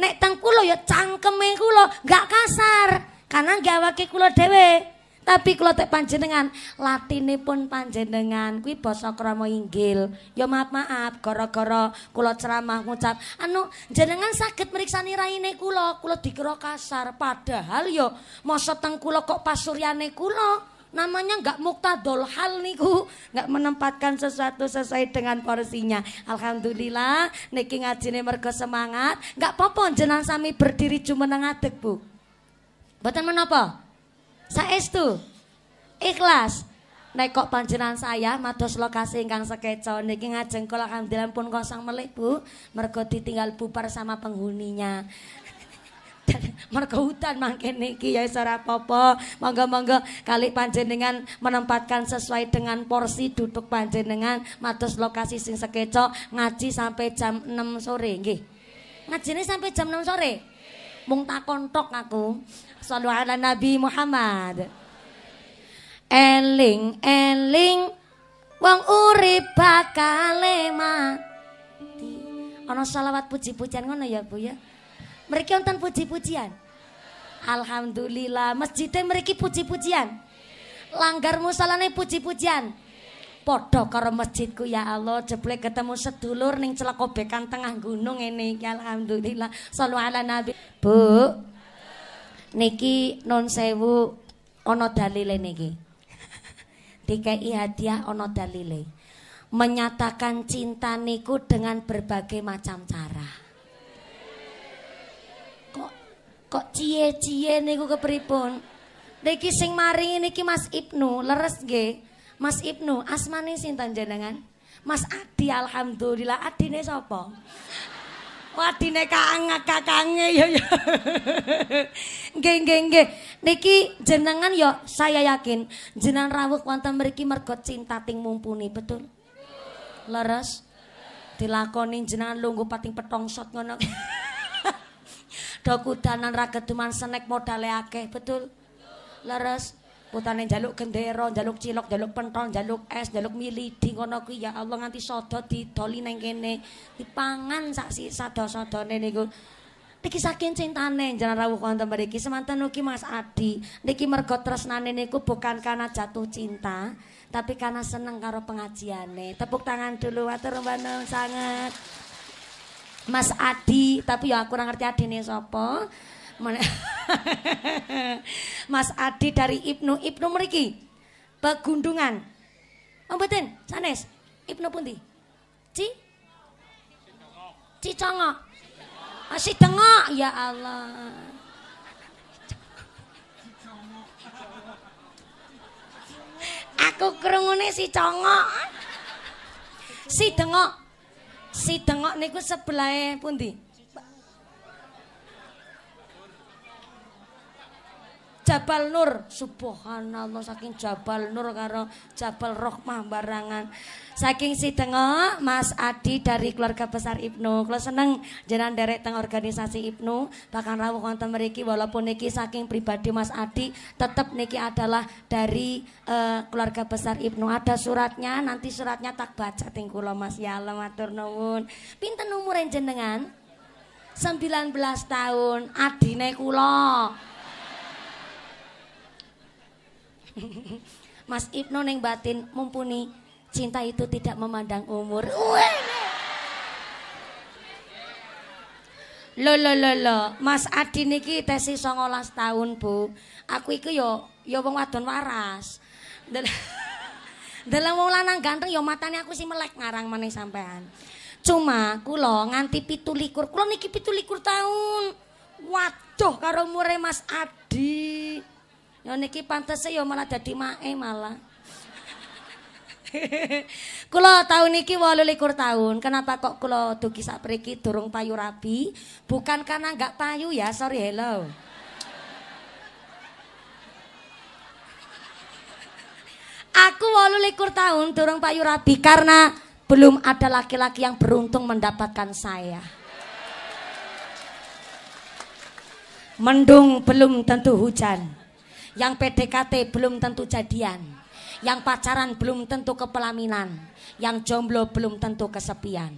Nek teng kulo ya cangkeme kulo, gak kasar. Karena gawake kulo dewe. Tapi kalau tak panjenengan latine pun panjenengan kui bosok krama inggil. Ya maaf-maaf gara-gara kula ceramah ngucap anu jenengan sakit mriksani raine kulo kula dikira kasar padahal yo ya, masa teng kula kok pasuryane kulo? namanya nggak muktadol hal niku nggak menempatkan sesuatu sesuai dengan porsinya alhamdulillah niki ngajine mergo semangat nggak popo jenang sami berdiri cuma ngadeg bu Boten menapa? Saestu. Ikhlas. Nek kok panjenengan saya mados lokasi ingkang sekeco niki ngajeng kula kandilan pun kosong melih Bu, mergo ditinggal bubar sama penghuninya. mergo hutan mangke niki ya ora apa-apa. Monggo-monggo kali panjenengan menempatkan sesuai dengan porsi duduk panjenengan mados lokasi sing sekeco ngaji sampai jam 6 sore nggih. Ngajine sampai jam 6 sore mung takon tok aku. Sallu ala Nabi Muhammad. Eling eling wong urip bakal mati. Ana selawat puji-pujian ngono ya Bu ya. Mereka wonten puji-pujian. Alhamdulillah masjidnya mereka puji-pujian. Langgar musalane puji-pujian. Padha karo masjidku ya Allah, jeblek ketemu sedulur ning celekobekan tengah gunung ini iki alhamdulillah. Shallu ala nabi. Bu. Niki non sewu ana dalile niki. Dikei hadiah ana dalile. Menyatakan cinta niku dengan berbagai macam cara. Kok kok cie-cie niku kepripun? Niki sing maringi niki Mas Ibnu, leres nggih. Mas Ibnu, asmane sinten jenengan? Mas Adi alhamdulillah. Adine sapa? Wadine oh, kakang kakange ya ya. Nggih nggih nggih. Niki jenengan ya saya yakin jenengan rawuh wonten mriki mergo cinta ting mumpuni, betul? Leres? Dilakoni jenengan lungguh pating petongsot ngono. Do kudanan ra geduman senek modale akeh, betul? Leres? Putane jaluk gendera, jaluk cilok, jaluk penthol, jaluk es, jaluk milidi ngono kuwi ya Allah nganti sodo didoli nang kene. Dipangan sak sado-sadone niku. Niki saking cintane jalan rawuh wonten mriki semanten ugi Mas Adi. Niki mergo tresnane niku bukan karena jatuh cinta, tapi karena seneng karo pengajiane. Tepuk tangan dulu atur mbanung sangat. Mas Adi, tapi ya aku ora ngerti adine sapa. Mas Adi dari Ibnu Ibnu meriki Pegundungan, Oh, sanes. Ibnu Punti Ci? Ci Congo ah, si dengok, ya Allah. Aku kerungune si congok. Si dengok. Si dengok niku sebelah di. Jabal Nur. Subhanallah saking Jabal Nur karo Jabal Rohmah barangan. Saking si tengok Mas Adi dari keluarga besar Ibnu. Kalau seneng jalan derek teng organisasi Ibnu, bahkan rawuh konten meriki walaupun niki saking pribadi Mas Adi, tetap niki adalah dari uh, keluarga besar Ibnu. Ada suratnya, nanti suratnya tak baca ting Mas ya matur nuwun. Pinten umure jenengan? 19 tahun adine kula. Mas Ibnu neng batin mumpuni cinta itu tidak memandang umur. Lo lo lo lo, Mas Adi niki tesi songolas tahun, Bu. Aku iku yo yo wong wadon waras. Dalam wong lanang ganteng yo matanya aku sih melek ngarang mana sampean. Cuma kulo nganti pitulikur, kulo niki pitulikur tahun. Waduh karo umurnya Mas Adi. Yo niki pantese yo malah jadi mae malah. Kulo tahun niki 28 tahun. Kenapa kok kula dugi sapriki durung payu rapi? Bukan karena nggak payu ya, sorry hello. Aku walulikur tahun durung payu rapi karena belum ada laki-laki yang beruntung mendapatkan saya. Mendung belum tentu hujan. Yang PDKT belum tentu jadian. Yang pacaran belum tentu kepelaminan. Yang jomblo belum tentu kesepian.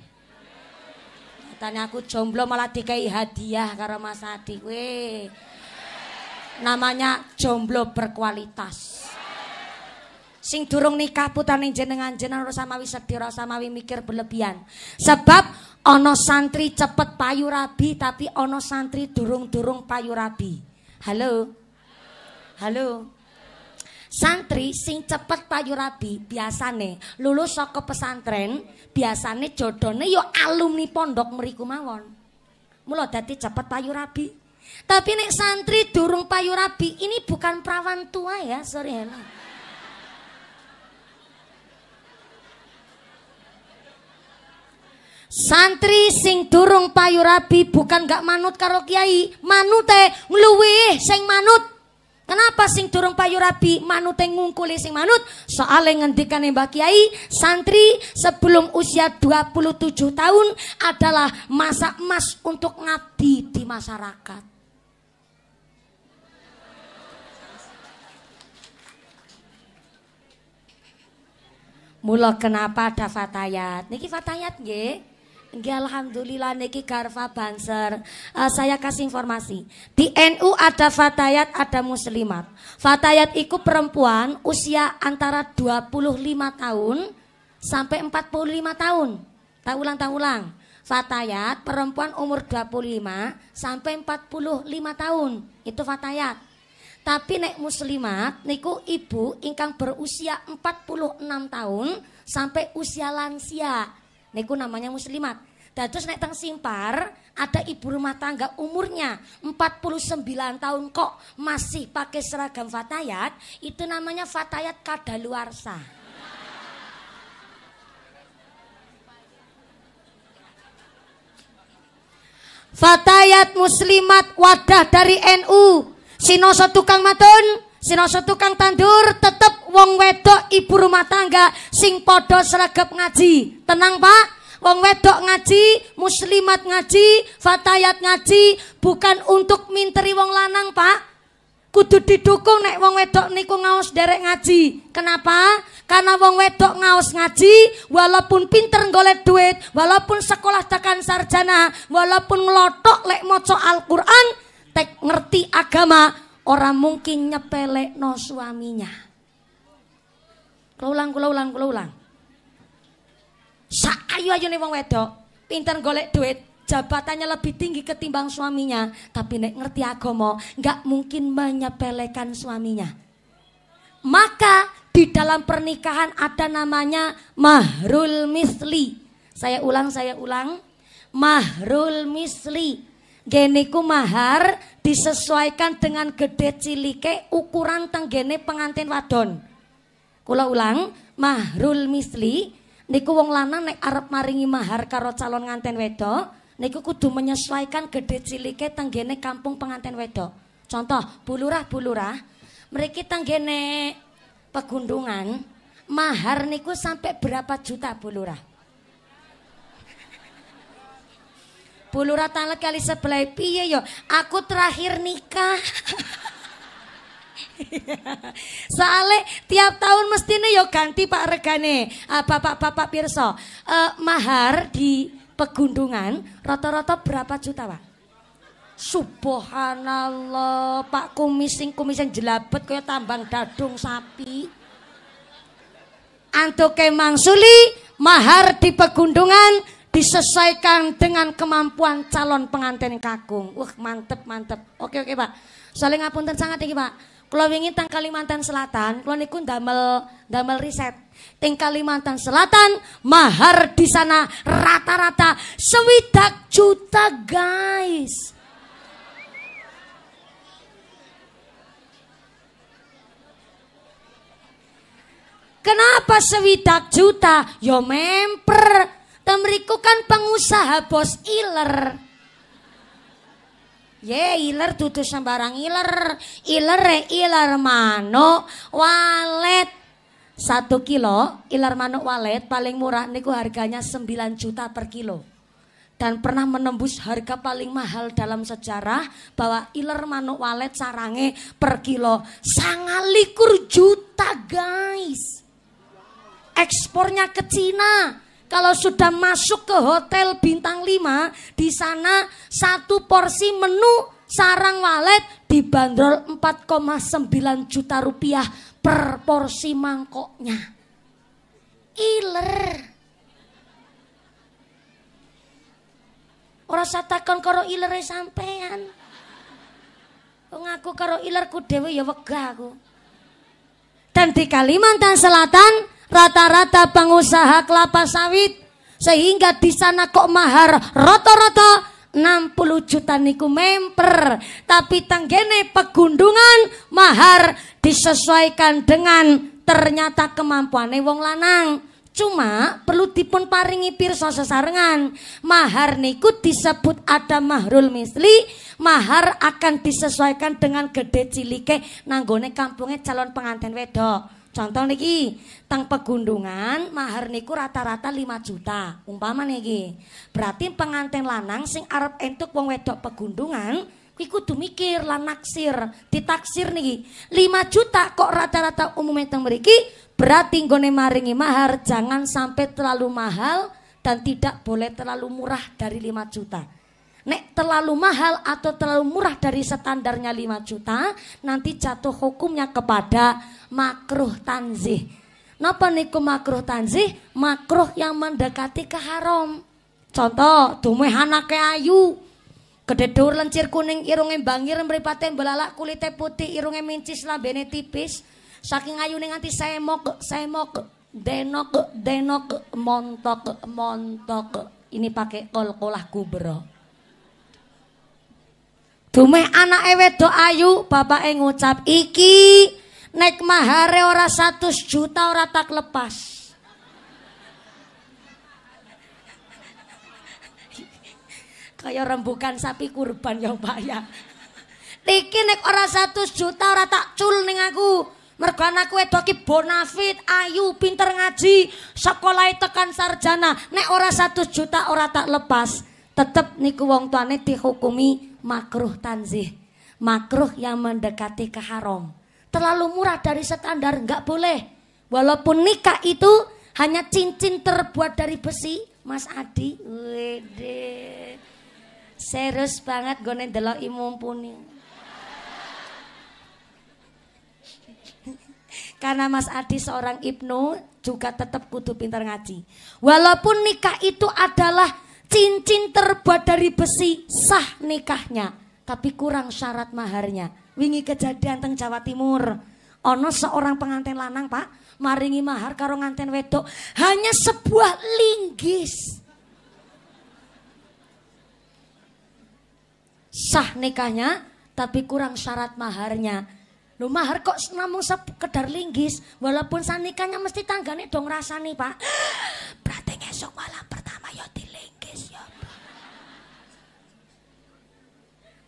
Katanya aku jomblo malah dikai hadiah karo Mas Adi. Weh. Namanya jomblo berkualitas. Sing durung nikah putane jenengan jenengan ora samawi sedih, ora samawi mikir berlebihan. Sebab ono santri cepet payu rabi tapi ono santri durung-durung payu rabi. Halo. Halo. Santri sing cepet payu rabi biasane lulus saka pesantren, biasane jodone yo ya alumni pondok mriku mawon. Mula dadi cepet payu rabi. Tapi nek santri durung payu rabi, ini bukan perawan tua ya, sorry Helen. Santri sing durung payu rabi bukan gak manut karo kiai, manute ngluwih sing manut. Kenapa sing durung payu manut yang ngungkuli sing manut? soalnya ngendikan Mbak Kiai, santri sebelum usia 27 tahun adalah masa emas untuk ngabdi di masyarakat. Mula kenapa ada fatayat? Niki fatayat nggih? Nggih alhamdulillah niki Garfa Banser. Uh, saya kasih informasi. Di NU ada fatayat, ada muslimat. Fatayat itu perempuan usia antara 25 tahun sampai 45 tahun. Tak ulang tak ulang. Fatayat perempuan umur 25 sampai 45 tahun. Itu fatayat. Tapi nek muslimat niku ibu ingkang berusia 46 tahun sampai usia lansia. Niku namanya muslimat. terus naik tang Simpar ada ibu rumah tangga umurnya 49 tahun kok masih pakai seragam fatayat, itu namanya fatayat kadaluarsa. Fatayat muslimat wadah dari NU Sinoso tukang matun Sinoso tukang tandur tetep wong wedok ibu rumah tangga sing podo seragap ngaji. Tenang Pak, wong wedok ngaji, muslimat ngaji, fatayat ngaji, bukan untuk minteri wong lanang Pak. Kudu didukung nek wong wedok niku ngaos derek ngaji. Kenapa? Karena wong wedok ngaos ngaji, walaupun pinter golek duit, walaupun sekolah tekan sarjana, walaupun ngelotok lek maca Al-Qur'an, tek ngerti agama, Orang mungkin nyepelek no suaminya. Kulang, ulang, kulang, ulang, kula ulang. ayu-ayu nih wong wedok, pinter golek duit, jabatannya lebih tinggi ketimbang suaminya, tapi nek ngerti agomo nggak mungkin menyepelekan suaminya. Maka di dalam pernikahan ada namanya mahrul misli. Saya ulang, saya ulang. Mahrul misli. Geniku mahar disesuaikan dengan gede cilike ukuran tenggene pengantin wadon. Kula ulang, mahrul misli niku wong lanang nek arep maringi mahar karo calon nganten wedok, niku kudu menyesuaikan gede cilike tenggene kampung pengantin wedok. Contoh, bulurah-bulurah, mereka tenggene pegundungan, mahar niku sampai berapa juta bulurah? Bulu ratalet kali sebelah piye yo. Aku terakhir nikah. Soale tiap tahun mestine yo ganti Pak regane. Ah, bapak-bapak pirsa, uh, mahar di pegundungan rata-rata berapa juta, Pak? Subhanallah, Pak kumis sing kumis jelabet kaya tambang dadung sapi. Antuke mangsuli mahar di pegundungan disesuaikan dengan kemampuan calon pengantin kakung. Wah, mantep, mantep. Oke, oke, Pak. Soalnya ngapunten sangat ya Pak. Kalau ingin tang Kalimantan Selatan, kalau niku damel damel riset. ting Kalimantan Selatan, mahar di sana rata-rata sewidak juta, guys. Kenapa sewidak juta? Yo ya, memper Temriku kan pengusaha bos iler. Ye iler tutus sembarang iler. Iler re iler mano walet. Satu kilo iler mano walet paling murah niku harganya 9 juta per kilo. Dan pernah menembus harga paling mahal dalam sejarah bahwa iler manuk walet sarange per kilo sangalikur juta guys. Ekspornya ke Cina, kalau sudah masuk ke hotel bintang 5, di sana satu porsi menu sarang walet dibanderol 4,9 juta rupiah per porsi mangkoknya. Iler. Ora satakon karo ilere sampean. Wong aku karo ilerku dhewe ya wegah aku. Dan di Kalimantan Selatan rata-rata pengusaha kelapa sawit sehingga di sana kok mahar rata-rata 60 juta niku memper tapi tanggene pegundungan mahar disesuaikan dengan ternyata kemampuannya wong lanang Cuma perlu dipun paringi pirsa sesarengan. Mahar niku disebut ada mahrul misli, mahar akan disesuaikan dengan gede cilike nanggone kampungnya calon pengantin wedok. Contoh niki, tang pegundungan mahar niku rata-rata 5 juta. Umpama niki. Berarti pengantin lanang sing arep entuk wong wedok pegundungan kuwi kudu mikir lan naksir, ditaksir niki. 5 juta kok rata-rata umumnya teng mriki berarti nggone maringi mahar jangan sampai terlalu mahal dan tidak boleh terlalu murah dari 5 juta. Nek terlalu mahal atau terlalu murah dari standarnya 5 juta, nanti jatuh hukumnya kepada makruh tanzih. Napa niku makruh tanzih? Makruh yang mendekati ke haram. Contoh, dumeh anaknya ayu. Gede dur lencir kuning, irunge bangir, meripatin belalak, kulite putih, irunge mincis, lah benet tipis. Saking ayu nanti saya mok saya mok denok, denok, montok, montok. Ini pakai kol-kolah kubro anak ewet do ayu, bapa ngucap, "Iki naik mahare ora satu juta ora tak lepas." kayak rembukan sapi kurban yang ya. Iki nek ora satu juta ora tak cul ning aku. Mergo anakku wedok bonafit, ayu, pinter ngaji, itu tekan sarjana. Nek ora satu juta ora tak lepas, tetep niku wong tuane dihukumi makruh tanzih. Makruh yang mendekati ke haram. Terlalu murah dari standar, nggak boleh. Walaupun nikah itu hanya cincin terbuat dari besi, Mas Adi. Wede. Serius banget gue delok imumpuni Karena Mas Adi seorang ibnu juga tetap kudu pintar ngaji. Walaupun nikah itu adalah cincin terbuat dari besi sah nikahnya tapi kurang syarat maharnya wingi kejadian teng Jawa Timur ono seorang pengantin lanang pak maringi mahar karo nganten wedok hanya sebuah linggis sah nikahnya tapi kurang syarat maharnya Lu mahar kok namun sekedar linggis walaupun sanikahnya mesti tanggane dong rasa nih pak berarti esok malam pertama yo ya, diling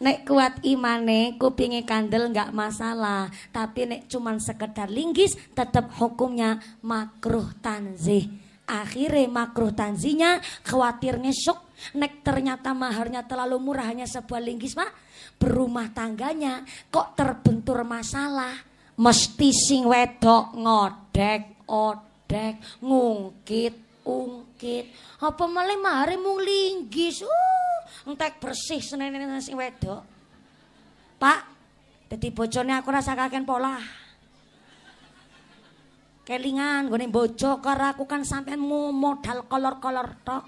Nek kuat imane, kupingi kandel nggak masalah. Tapi nek cuman sekedar linggis, tetap hukumnya makruh tanzih. Akhirnya makruh tanzinya khawatir ngesuk. Nek ternyata maharnya terlalu murah hanya sebuah linggis pak. Berumah tangganya kok terbentur masalah. Mesti sing wedok ngodek, odek, ngungkit, ungkit. Apa malah mahari mung linggis. Uh entek bersih ini sing wedok. Pak, dadi bojone aku rasa kaken pola. Kelingan gue bojo karena aku kan sampai mau modal kolor-kolor tok.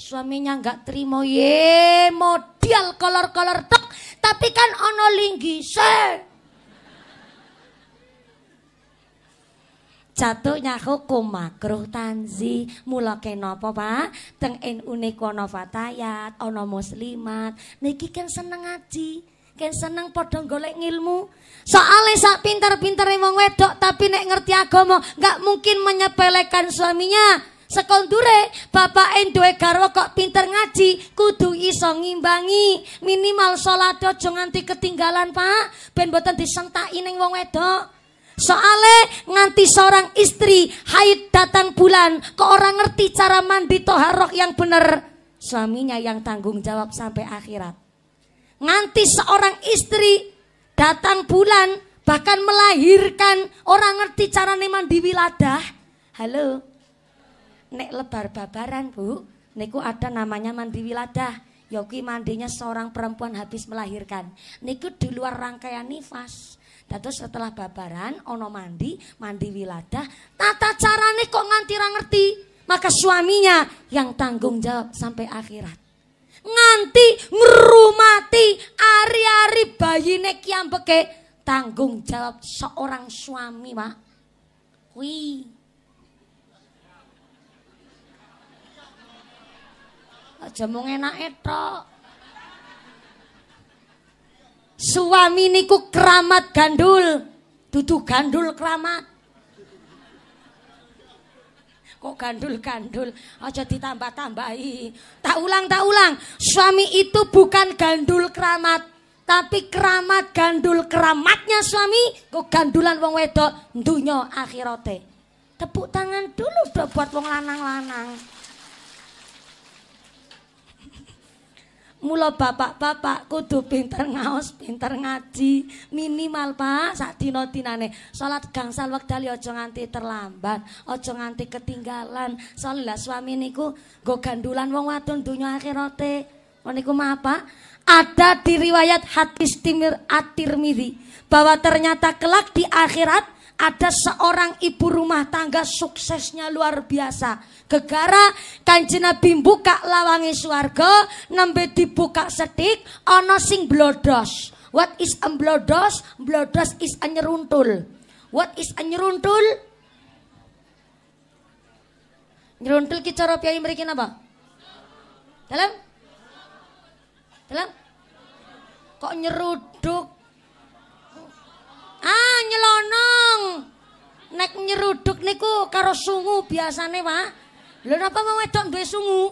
Suaminya nggak terima ye modal kolor-kolor tok, tapi kan ono se jatuhnya hukum makruh tanzi mula kenapa Pak teng NU niku ana fatayat ono muslimat niki kan seneng ngaji kan seneng podong golek ngilmu Soale sak pinter-pintere wong wedok tapi nek ngerti agama nggak mungkin menyepelekan suaminya sekondure bapak duwe garwa kok pinter ngaji kudu iso ngimbangi minimal sholat aja nganti ketinggalan Pak ben boten disentaki ning wong wedok Soale nganti seorang istri haid datang bulan ke orang ngerti cara mandi toharok yang benar Suaminya yang tanggung jawab sampai akhirat. Nganti seorang istri datang bulan bahkan melahirkan orang ngerti cara mandi wiladah. Halo. Nek lebar babaran, Bu. neku ada namanya mandi wiladah Yoki mandinya seorang perempuan habis melahirkan. Niku di luar rangkaian nifas. terus setelah babaran ono mandi, mandi wiladah, tata carane kok nganti ngerti. Maka suaminya yang tanggung jawab sampai akhirat. Nganti ngerumati ari-ari bayi nek yang beke, tanggung jawab seorang suami, Pak. Wih. Aja mau enak itu Suami niku keramat gandul. duduk gandul keramat. Kok gandul-gandul? Aja ditambah-tambahi. Tak ulang, tak ulang. Suami itu bukan gandul keramat, tapi keramat gandul keramatnya suami kok gandulan wong wedok dunya akhirate. Tepuk tangan dulu buat wong lanang-lanang. Mula bapak-bapak kudu pinter ngaos, pinter ngaji. Minimal Pak sak dina tinane. Salat gangsal wekdal ya aja nganti terlambat, aja nganti ketinggalan. Soalnya suami niku nggo gandulan wong wadon donya akhirate. Niku mah Pak, ada di riwayat hadis Timir At-Tirmizi bahwa ternyata kelak di akhirat ada seorang ibu rumah tangga suksesnya luar biasa. Gegara kanji Nabi buka lawangi suarga, nembe dibuka sedik, ono sing blodos. What is a blodos? Blodos is a nyeruntul. What is a nyeruntul? Nyeruntul ki cara piyai mriki napa? Dalam? Dalam? Kok nyeruduk Ah, nyelonong. Nek nyeruduk niku karo sungu biasane, Pak. Lho napa mau wedok duwe sungu?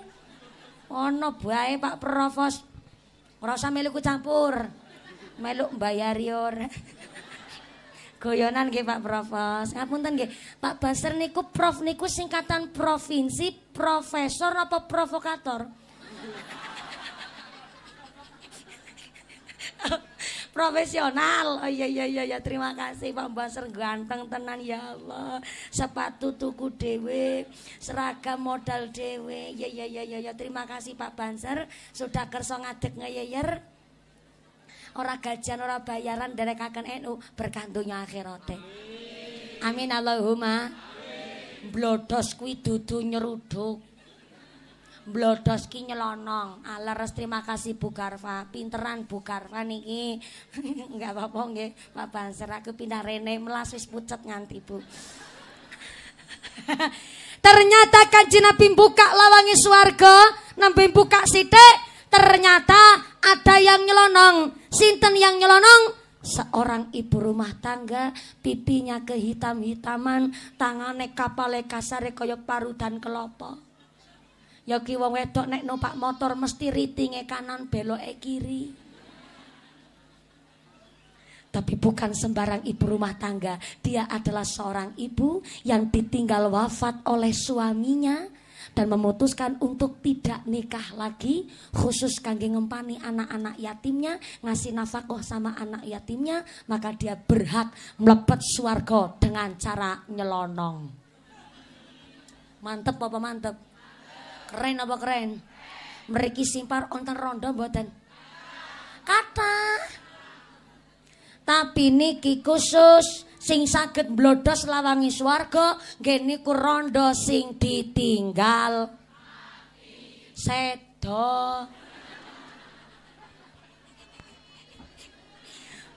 Ana bae Pak profes. Ora usah melu campur. Meluk mbayari ora. Goyonan nggih Pak Provos. Ngapunten nggih. Pak Baser niku prof niku singkatan provinsi, profesor apa provokator? profesional. Oh iya iya iya ya terima kasih Pak Basar ganteng tenan ya Allah. Sepatu tuku dewe, seragam modal dewe. Ya iya iya iya ya terima kasih Pak Banser sudah kerso ngadeg ngeyeyer. Ora gajian ora bayaran derekaken NU berkantunya Amin. Amin Allahumma. Amin. Blodos kuwi dudu nyeruduk. Blodos ki nyelonong. Alares terima kasih Bu Karva. Pinteran Bu Karva niki. nggak apa-apa nggih, Pak Banser aku pindah rene melas wis pucet nganti Bu. Ternyata kanji Nabi buka lawangi suarga nabi buka sidik, ternyata ada yang nyelonong. Sinten yang nyelonong? Seorang ibu rumah tangga, pipinya kehitam-hitaman, tangane kapale kasare koyok paru dan kelopo. Ya ki wong wedok nek numpak motor mesti ritinge kanan e kiri. Tapi bukan sembarang ibu rumah tangga. Dia adalah seorang ibu yang ditinggal wafat oleh suaminya dan memutuskan untuk tidak nikah lagi khusus kangge ngempani anak-anak yatimnya ngasih nafkah sama anak yatimnya maka dia berhak melepet suargo dengan cara nyelonong mantep apa mantep Keren apa keren? mereka simpar onten rondo buatan. Kata. Tapi niki khusus sing sakit blodos lawangi swarga geni ku rondo sing ditinggal. Sedo.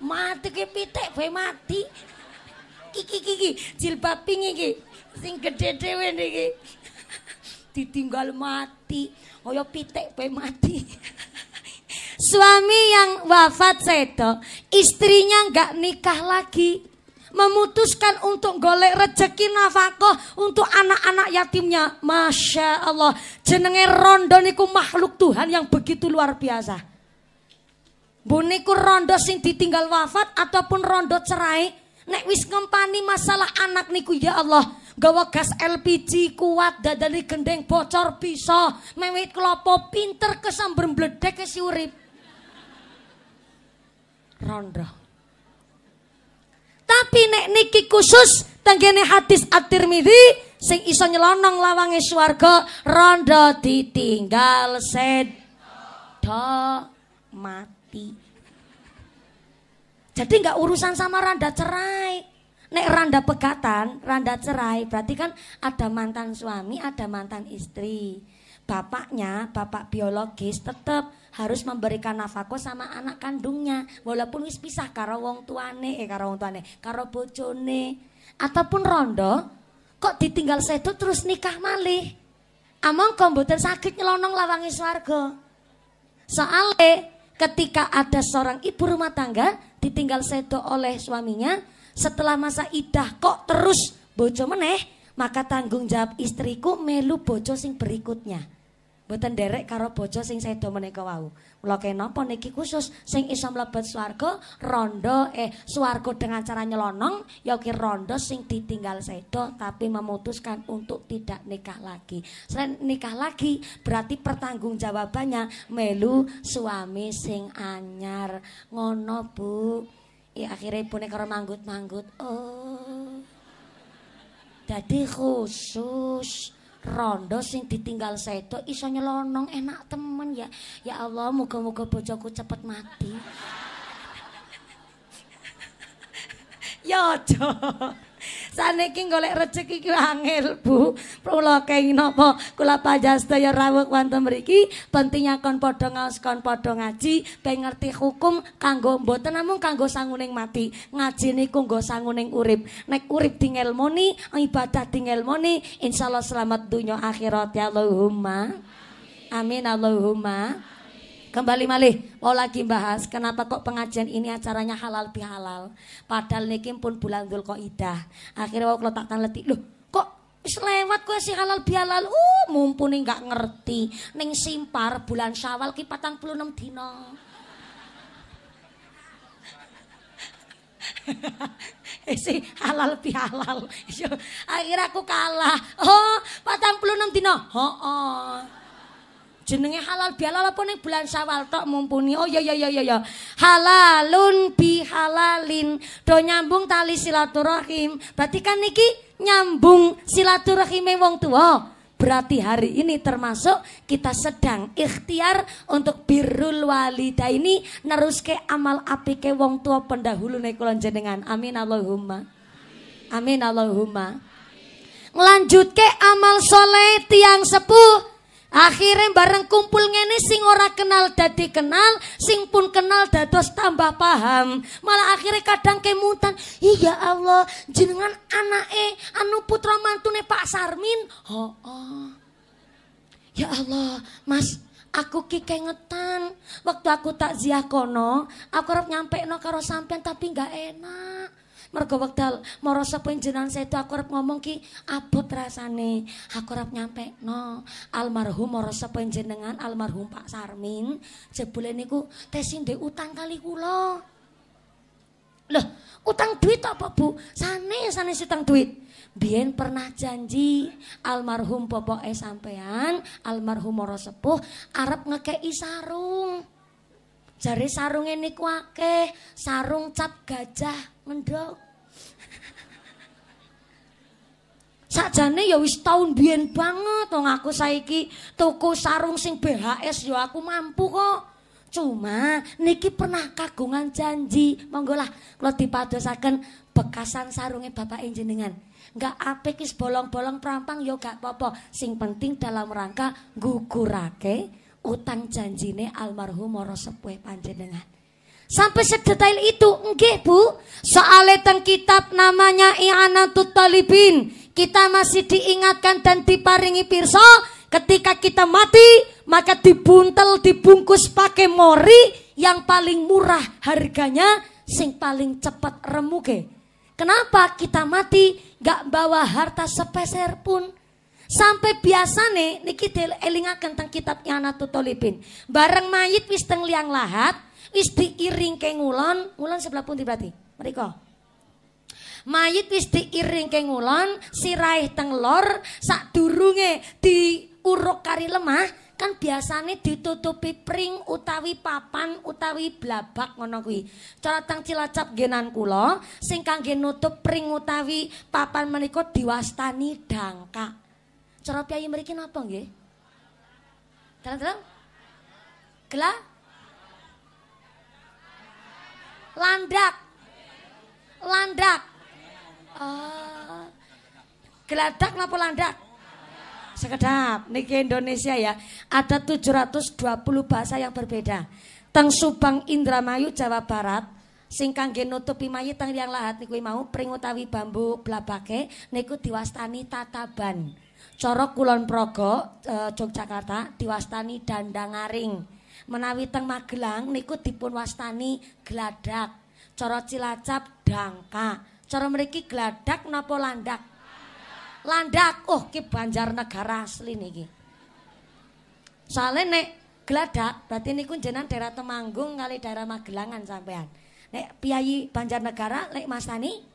Mati kepitek, pitek bayi mati. Kiki kiki jilbab pingi, sing gede dewe niki ditinggal mati, kaya pitik pe mati. Suami yang wafat sedo, istrinya nggak nikah lagi, memutuskan untuk golek rezeki nafkah untuk anak-anak yatimnya. Masya Allah, jenenge rondo niku makhluk Tuhan yang begitu luar biasa. Buniku rondo sing ditinggal wafat ataupun rondo cerai, nek wis ngempani masalah anak niku ya Allah, gawa gas LPG kuat dadani gendeng bocor pisau, mewit kelopo pinter kesamber mbledek ke si urip rondo tapi nek niki khusus tenggene hadis at-Tirmidzi sing iso nyelonong lawange swarga rondo ditinggal sedo mati jadi nggak urusan sama randa cerai nek randa pegatan, randa cerai, berarti kan ada mantan suami, ada mantan istri. Bapaknya, bapak biologis tetap harus memberikan nafkah sama anak kandungnya, walaupun wis pisah karo wong tuane, eh karo wong tuane, karo bojone, ataupun rondo kok ditinggal setu terus nikah malih. Among komputer sakit nyelonong lawangi swargo, Soale ketika ada seorang ibu rumah tangga ditinggal sedo oleh suaminya, setelah masa idah kok terus bojo meneh, maka tanggung jawab istriku melu bojo sing berikutnya. Mboten derek karo bojo sing sedo menika wau. Mula kenapa niki khusus sing iso mlebet swarga rondo eh swarga dengan cara nyelonong ya ki rondo sing ditinggal sedo tapi memutuskan untuk tidak nikah lagi. Selain nikah lagi berarti pertanggung jawabannya melu suami sing anyar. Ngono Bu ya akhirnya ibune karo manggut-manggut oh jadi khusus rondo sing ditinggal sedo iso nyelonong enak temen ya ya Allah moga-moga bojoku cepet mati ya aja saniki golek rezeki ki angel, Bu. Kula kenging napa kula panjastaya rawuh wonten mriki pentingnya kon padha ngaos kon padha ngaji, pengerti hukum kanggo mboten namung kanggo sanguning mati. Ngaji niku nggo sanguning urip. Nek urip di ngelmoni, ibadah di ngelmoni, insyaallah selamat dunia akhirat ya Allahumma. Amin Allahumma. Kembali malih, mau lagi bahas kenapa kok pengajian ini acaranya halal bihalal. Padahal nikim pun bulan idah Akhirnya waktu letakkan letik, loh kok wis lewat kok si halal bihalal. Uh, mumpuni nggak ngerti. neng simpar bulan Syawal ki enam dino isi halal bihalal. Akhirnya aku kalah. Oh, puluh enam dino Oh, oh jenenge halal bihalal apa nih bulan Syawal tok mumpuni. Oh ya ya ya ya ya. Halalun bihalalin. Do nyambung tali silaturahim. Berarti kan niki nyambung silaturahim wong tua Berarti hari ini termasuk kita sedang ikhtiar untuk birul walida ini neruske amal api ke wong tua pendahulu kulon jenengan. Amin Allahumma. Amin Allahumma. Amin. ke amal soleh tiang sepuh Akhirnya bareng kumpul ngene sing ora kenal dadi kenal, sing pun kenal dados tambah paham. Malah akhirnya kadang kemutan, iya Allah, jenengan anake anu putra mantune Pak Sarmin. Oh, oh. Ya Allah, Mas, aku ki kengetan. Waktu aku tak ziah kono, aku harap nyampe no karo sampean tapi nggak enak mergo wekdal marasa jenan sedo aku rap ngomong ki abot rasane aku nyampe no almarhum marasa jenengan almarhum Pak Sarmin jebule niku tesin deh utang kali kulo Loh, utang duit apa bu? Sane, sane utang duit. Bien pernah janji almarhum E sampean, almarhum moro sepuh, arep ngekei sarung. Jare sarunge ini kuake sarung cap gajah ngendhok. Sakjane ya wis tahun bien banget wong aku saiki toko sarung sing BHS yo ya aku mampu kok. Cuma niki pernah kagungan janji, monggo lah kula dipadosaken bekasan sarungnya bapak jenengan. nggak apik wis bolong-bolong prampang yo ya gak apa Sing penting dalam rangka gugurake utang janjine almarhum moro sepuh panjenengan. Sampai sedetail itu, enggak bu. Soalnya tentang kitab namanya I'anatul Talibin. Kita masih diingatkan dan diparingi pirsa ketika kita mati maka dibuntel dibungkus pakai mori yang paling murah harganya sing paling cepat remuke kenapa kita mati gak bawa harta sepeser pun Sampai biasane niki elinga tentang kitab Kianatut Tolibin. Bareng mayit wis teng liang lahat, wis diiring ke ngulon, ngulon sebelah pun berarti. Mereka. Mayit wis diiring ke ngulon, sirai teng lor, sadurunge diuruk kari lemah, kan biasane ditutupi pring utawi papan utawi blabak ngono kuwi. Cara teng Cilacap genan kula, sing kangge nutup pring utawi papan menika diwastani dangkak. Cara piyayi mriki napa nggih? Terang-terang, Gela? Landak. Landak. Ah. geladak napa landak? Sekedap. Niki Indonesia ya. Ada 720 bahasa yang berbeda. Tang Subang Indramayu Jawa Barat singkang kangge nutupi mayit teng liang lahat niku mau pring bambu blabake niku diwastani tataban. Corok kulon Progo, e, Yogyakarta diwastani dandang aring. Menawi teng Magelang niku dipun wastani Geladak, Coro Cilacap dangka. Coro Meriki, Geladak, napa landak? Landak. Oh, ki Banjarnegara asli niki. soalnya nek gladak berarti niku jenang daerah Temanggung kali daerah Magelangan sampean. Nek piyayi Banjarnegara nek mastani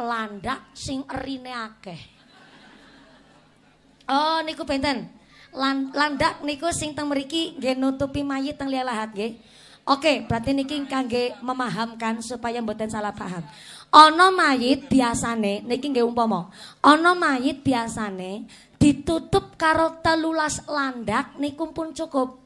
landak sing erine akeh. Oh niku benten. Lan, landak niku sing teng mriki nggih nutupi mayit teng lialahat nggih. Oke, berarti niki kangge memahamkan supaya mboten salah paham. Ana mayit biasane niki nggih umpama. Ana mayit biasane ditutup karo telulas landak niku pun cukup.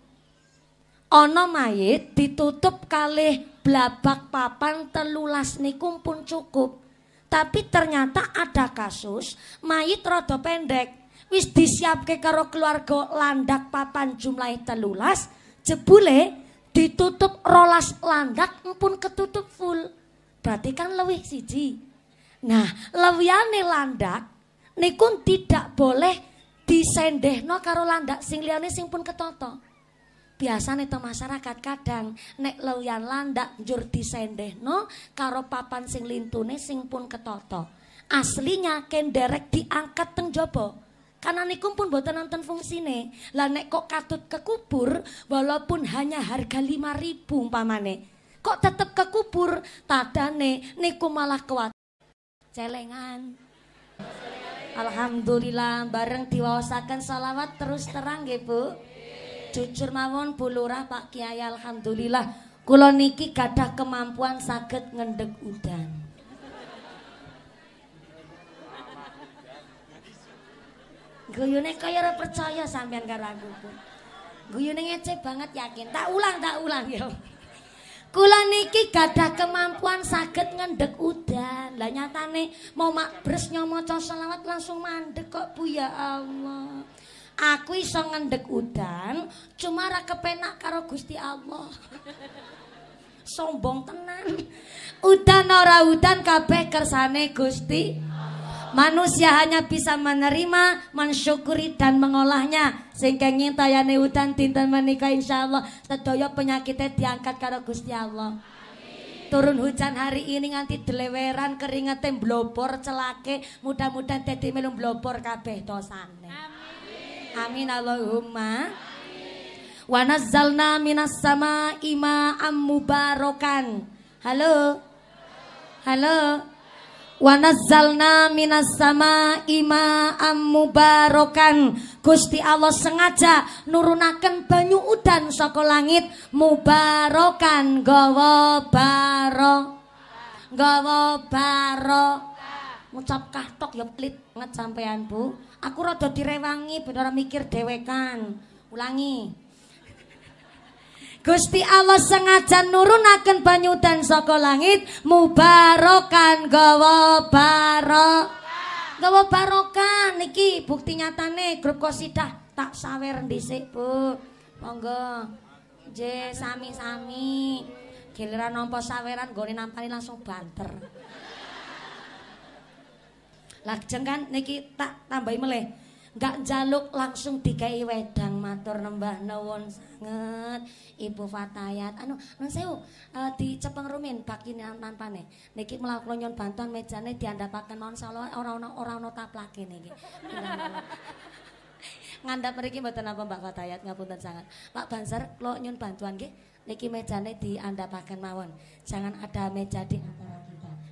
Ana mayit ditutup kalih blabak papan telulas niku pun cukup. Tapi ternyata ada kasus mayit rada pendek wis disiapke karo keluarga landak papan jumlah telulas jebule ditutup rolas landak pun ketutup full berarti kan lebih siji nah lewiane landak nikun tidak boleh disendehno karo landak sing liyane sing pun ketoto nih to masyarakat kadang nek lewian landak jur disendehno karo papan sing lintune sing pun ketoto aslinya kenderek diangkat tengjobo kananikum pun buatan nonton fungsi fungsine. Lah nek kok katut ke kubur walaupun hanya harga lima ribu umpamane. Kok tetep ke tada tadane niku malah kuat. Celengan. Alhamdulillah bareng diwawasakan salawat terus terang ya Bu. Jujur mawon Bu Pak Kiai alhamdulillah kulo niki gadah kemampuan saged ngendek udan. Guyune kaya ora percaya sampean karo aku pun. Guyune ngece banget yakin. Tak ulang tak ulang ya. Kula niki gadah kemampuan saged ngendhek udan. Lah nyatane mau mak bres nyomaca selawat langsung mandek kok Bu ya Allah. Aku iso ngendhek udan cuma ra kepenak karo Gusti Allah. Sombong tenan. Udan ora udan kabeh kersane Gusti Manusia hanya bisa menerima, mensyukuri dan mengolahnya. Sehingga ngintayane udan menikah Insya Allah. sedaya penyakitnya diangkat karo Gusti Allah. Turun hujan hari ini nganti deleweran keringetin blobor celake mudah-mudahan dadi belum blobor kabeh dosane. Amin. Amin Allahumma. Wa nazzalna minas sama ma'am barokan. Halo. Halo. Halo. Wanazalna minas sama ima barokan, Gusti Allah sengaja nurunaken banyu udan saka langit mubarakan gawa baro gawa baro ngucap katok ya pelit banget sampean Bu aku rada direwangi benar mikir dewekan, ulangi Gusti Allah sengaja nurunaken dan saka langit mubarokan gawa barok gawa barokan, niki bukti nyatane grup kosidah tak sawer dhisik Bu monggo nggih sami-sami giliran nampa saweran gone nampani langsung banter lajeng kan niki tak tambahi meleh gak jaluk langsung dikai wedang matur nembah nawon sangat Ibu Fatayat. Anu nun sewu uh, cepeng rumin baki nampane. Niki mlaku nyon bantuan dianda diandhapaken non sala orang orang orang ana lagi niki. ngandap mriki mboten napa Mbak Fatayat ngapunten sangat. Pak Banser lo nyun bantuan gih niki dianda diandhapaken mawon. Jangan ada meja di antara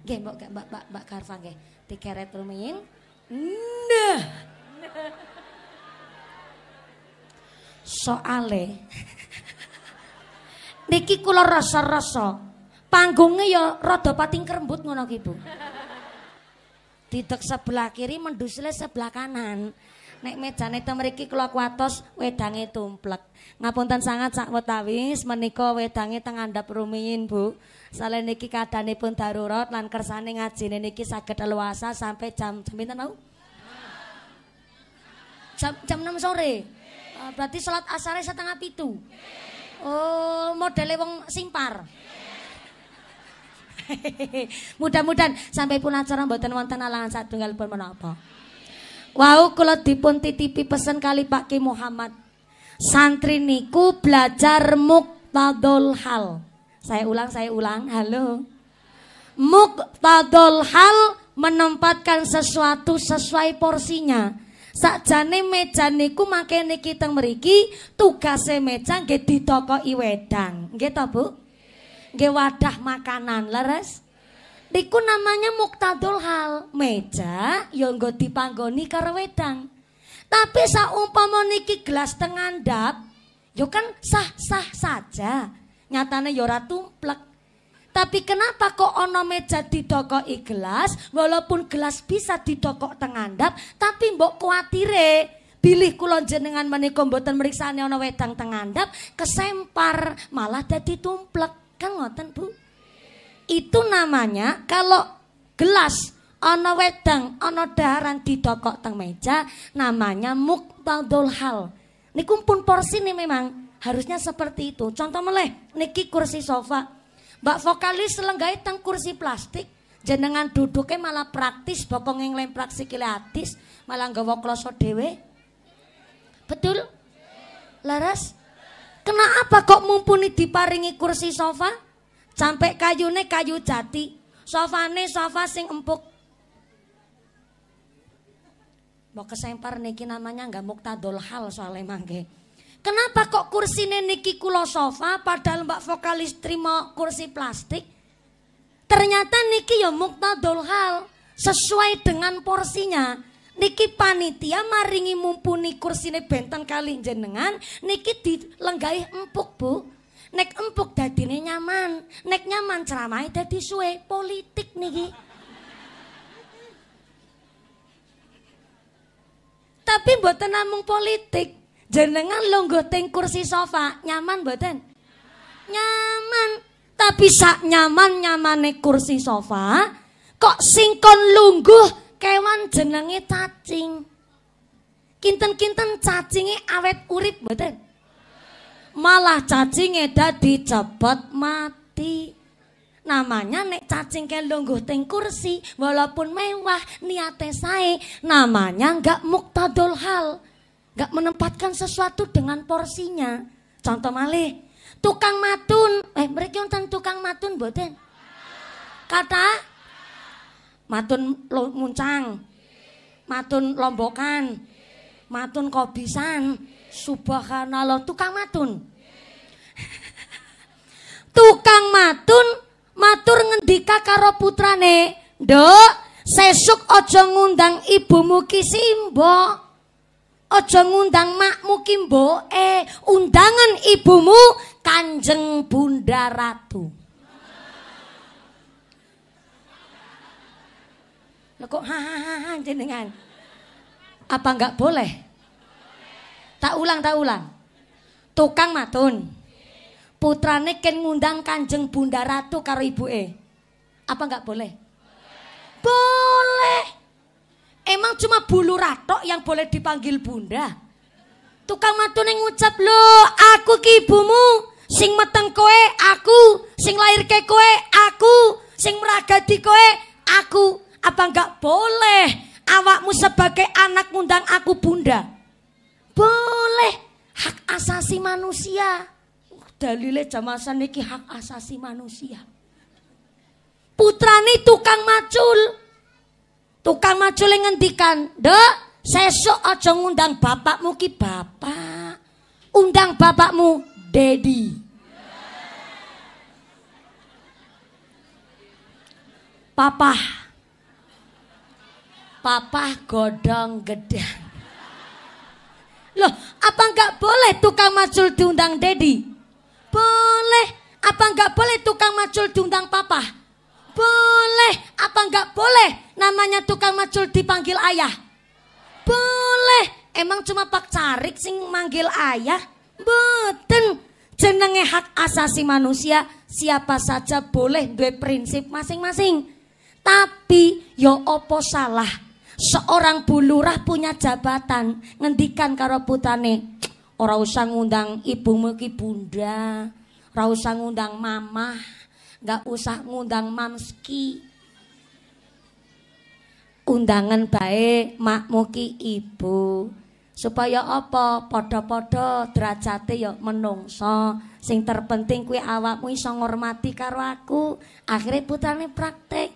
kita. bak Mbak Mbak Mbak Karfa nggih. Dikeret rumiyin. Nah. Soale niki kula rasa-rasa panggungnya ya rada pating kerembut ngono ki Bu. Didek sebelah kiri mendusile sebelah kanan. Nek mejane teng mriki kula kuatos wedange tumplek. Ngapunten sangat sak wetawis menika wedange teng andhap rumiyin Bu. Saleh niki pun darurat lan kersane ngajine niki saged leluasa sampai jam jam pinten Jam, jam 6 sore. Uh, berarti sholat asarnya setengah pitu. Oh, modelnya wong simpar. Mudah-mudahan sampai pun acara mboten wonten alangan tunggal pun menapa. Wau kula dipun titipi pesen kali Pak Ki Muhammad. Santri niku belajar muktadul hal. Saya ulang, saya ulang. Halo. Muktadul hal menempatkan sesuatu sesuai porsinya. Sakjane meja niku makene kita meriki tugase meja nggih i wedang. Nggih to, Bu? Nggih wadah makanan, leres? Niku namanya muktadul hal. Meja ya nggo dipanggoni karo wedang. Tapi saumpama niki gelas tengandap, yo ya kan sah-sah saja. Nyatane yo ya tuh tumplek. Tapi kenapa kok ono meja toko gelas, walaupun gelas bisa didokok tengandap, tapi mbok kuatire pilih kulon jenengan menika boten meriksaannya ono wedang tengandap, kesempar malah jadi tumplek. Kan ngoten, Bu? Itu namanya kalau gelas ono wedang, ono daharan didokok teng meja, namanya muktadul hal. ini pun porsi nih memang harusnya seperti itu. Contoh meleh niki kursi sofa Mbak vokalis selenggai teng kursi plastik. Jenengan duduknya malah praktis, bokong yang lain praktis kilatis, malah nggawa kloso dewe. Betul? Laras? Kenapa kok mumpuni diparingi kursi sofa? Sampai kayu kayune kayu jati, sofane sofa sing empuk. Mau kesempar niki namanya nggak muktadol hal soalnya mangke. Kenapa kok kursi niki Kulosova, sofa padahal Mbak vokalis terima kursi plastik? Ternyata niki ya mukta hal sesuai dengan porsinya. Niki panitia maringi mumpuni ini benten kali jenengan, niki dilenggai empuk, Bu. Nek empuk dadine nyaman, nek nyaman ceramai dadi suwe, politik niki. Tapi buat namung politik, Jenengan longgo teng kursi sofa, nyaman mboten? Nyaman. Tapi sak nyaman nyamane kursi sofa, kok singkon lungguh kewan jenenge cacing. Kinten-kinten cacinge awet urip mboten? Malah cacinge dadi cepet mati. namanya nek cacing ke lungguh teng kursi walaupun mewah niate sae namanya enggak muktadul hal Gak menempatkan sesuatu dengan porsinya. Contoh malih, tukang matun. Eh, mereka nonton tukang matun boten. Kata matun lo, muncang, matun lombokan, matun kobisan, subhanallah tukang matun. tukang matun matur ngendika karo putrane, Dok, sesuk ojo ngundang ibumu kisimbo. Dok. Ojo ngundang makmu kimbo eh undangan ibumu Kanjeng Bunda Ratu. Lah hahaha jenengan. Apa enggak boleh? Tak ulang, tak ulang. Tukang matun. Putrane ken ngundang Kanjeng Bunda Ratu karo E. Apa enggak boleh? Boleh. boleh. Emang cuma bulu ratok yang boleh dipanggil bunda? Tukang matune ngucap lo, aku ki ibumu, sing meteng kowe aku, sing lahir ke kowe aku, sing meragati kowe aku. Apa enggak boleh awakmu sebagai anak ngundang aku bunda? Boleh hak asasi manusia. Uh, dalile jamasan niki hak asasi manusia. Putrani tukang macul, Tukang macul ngendikan, "Dek, sesok aja ngundang bapakmu ki bapak. Undang bapakmu Daddy. Papa, Papa godong gedang. Loh, apa enggak boleh tukang macul diundang Daddy? Boleh. Apa enggak boleh tukang macul diundang Papa? Boleh apa enggak boleh namanya tukang macul dipanggil ayah? Boleh. Emang cuma Pak Carik sing manggil ayah? Beten. Jenenge hak asasi manusia siapa saja boleh duwe prinsip masing-masing. Tapi yo ya opo salah seorang bulurah punya jabatan ngendikan karo putane ora usah ngundang ibumu ki bunda ora usah ngundang mamah nggak usah ngundang mamski undangan baik makmuki ibu supaya apa podo-podo derajate yuk ya menungso sing terpenting kue awakmu iso ngormati karo aku akhirnya putrane praktek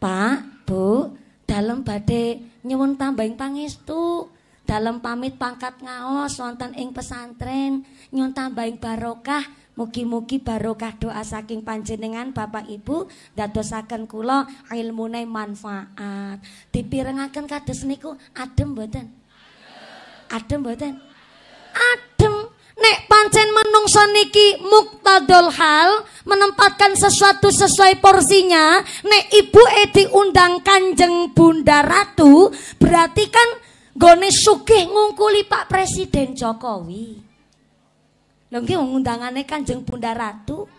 Pak Bu dalem badhe nyuwun tambahing pangestu dalem pamit pangkat ngaos wonten ing pesantren nyuwun tambahing barokah Mugi-mugi barokah doa saking panjenengan Bapak Ibu dadosaken kula ilmune manfaat. Dipirengaken kados niku adem mboten? Adem mboten? Adem. Nek pancen menungso niki muktadul hal menempatkan sesuatu sesuai porsinya. Nek ibu e diundang kanjeng bunda ratu berarti kan gone sugih ngungkuli Pak Presiden Jokowi. Lho nggih undangannya Kanjeng Bunda Ratu.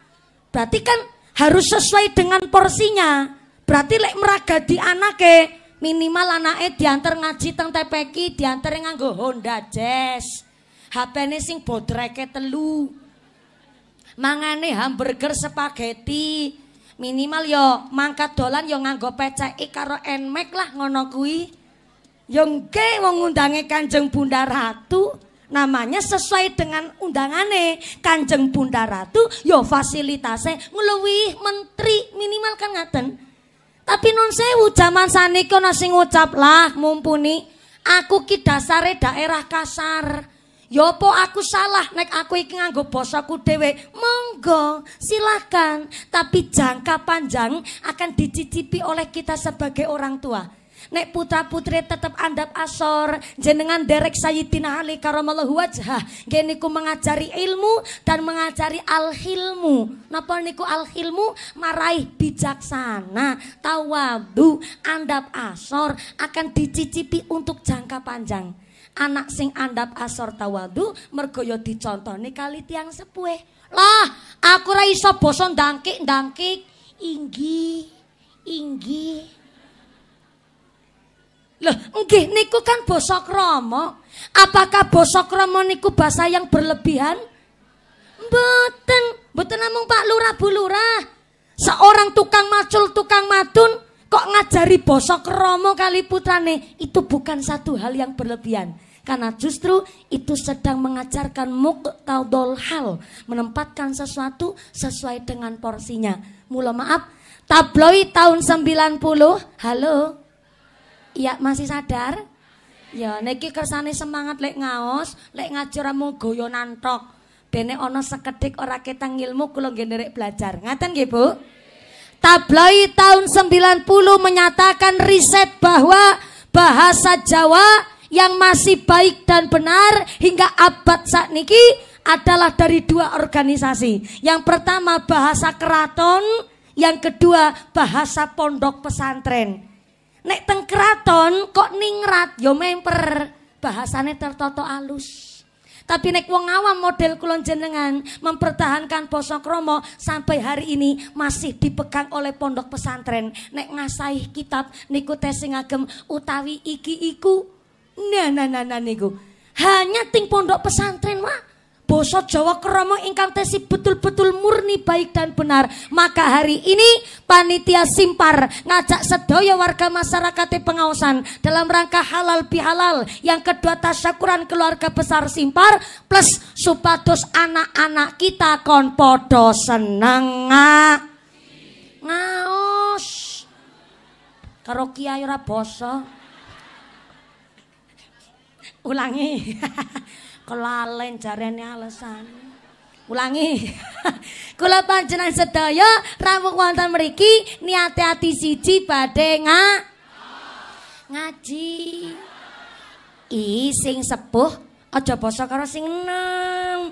Berarti kan harus sesuai dengan porsinya. Berarti lek meragadi anaknya minimal anaknya diantar ngaji teng tepeki, diantar nganggo Honda Jazz. hp ini sing bodreke telu. Mangane hamburger spaghetti. Minimal yo ya mangkat dolan yo ya nganggo peceki karo enmek lah ngono kuwi. Yo ya nggih Kanjeng Bunda Ratu namanya sesuai dengan undangane Kanjeng Bunda Ratu yo ya fasilitasnya melalui menteri minimal kan ngaten tapi non sewu zaman sani ana nasi ngucap lah mumpuni aku ki dasare daerah kasar Yo ya po aku salah nek aku iki nganggo aku dhewe. Monggo, silakan. Tapi jangka panjang akan dicicipi oleh kita sebagai orang tua. Nek putra putri tetap andap asor jenengan derek sayyidina Ali karamallah wajah Geniku mengajari ilmu dan mengajari al-hilmu. Napa niku al-hilmu maraih bijaksana, tawadu, andap asor akan dicicipi untuk jangka panjang. Anak sing andap asor tawadu mergoyo ya nih kali tiang sepuh. Lah, aku raiso boson dangkik dangkik Inggi, inggi. Loh, nggih niku kan basa krama. Apakah basa krama niku bahasa yang berlebihan? Mboten, mboten namung Pak Lurah Bu Lurah. Seorang tukang macul, tukang madun kok ngajari basa krama kali putrane, itu bukan satu hal yang berlebihan. Karena justru itu sedang mengajarkan muktadol hal, menempatkan sesuatu sesuai dengan porsinya. Mula maaf, tabloid tahun 90, halo, Iya, masih sadar? Ya, niki kersane semangat lek ngaos, lek ngaji mau goyo nantok bene Dene ana ora ketang ilmu kula nggih belajar. Ngaten nggih, Bu? Tabloid tahun 90 menyatakan riset bahwa bahasa Jawa yang masih baik dan benar hingga abad saat niki adalah dari dua organisasi. Yang pertama bahasa keraton, yang kedua bahasa pondok pesantren. Nek teng keraton kok ningrat yo ya memper. Bahasane tertoto alus. Tapi nek wong awam model kulon jenengan mempertahankan basa kromo sampai hari ini masih dipegang oleh pondok pesantren. Nek ngasai kitab niku tesing agem utawi iki iku. Nah nah nah, nah niku. Hanya ting pondok pesantren wah Boso Jawa Kromo ingkang tesi betul-betul murni baik dan benar. Maka hari ini panitia Simpar ngajak sedaya warga masyarakat pengawasan dalam rangka halal bihalal yang kedua tasyakuran keluarga besar Simpar plus supados anak-anak kita kon podo seneng ngaos karo kiai ora boso ulangi kelalen jarene alasan, Ulangi. Kula panjenengan sedaya rawuh wonten mriki niate ati siji badhe nga ngaji. I sing sepuh aja basa karo sing enem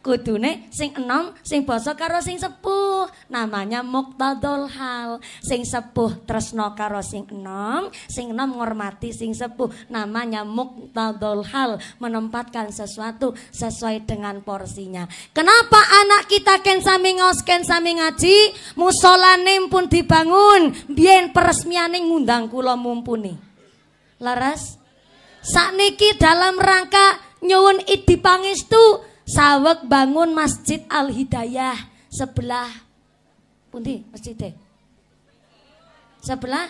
kudune sing enom sing basa karo sing sepuh namanya muktadol hal sing sepuh tresno karo sing enom sing enom ngormati sing sepuh namanya muktadol hal menempatkan sesuatu sesuai dengan porsinya kenapa anak kita ken sami ngos ken sami ngaji musolanim pun dibangun biyen peresmiane ngundang kula mumpuni laras sakniki dalam rangka nyuwun idi pangestu sawek bangun Masjid Al Hidayah sebelah pundi masjid Sebelah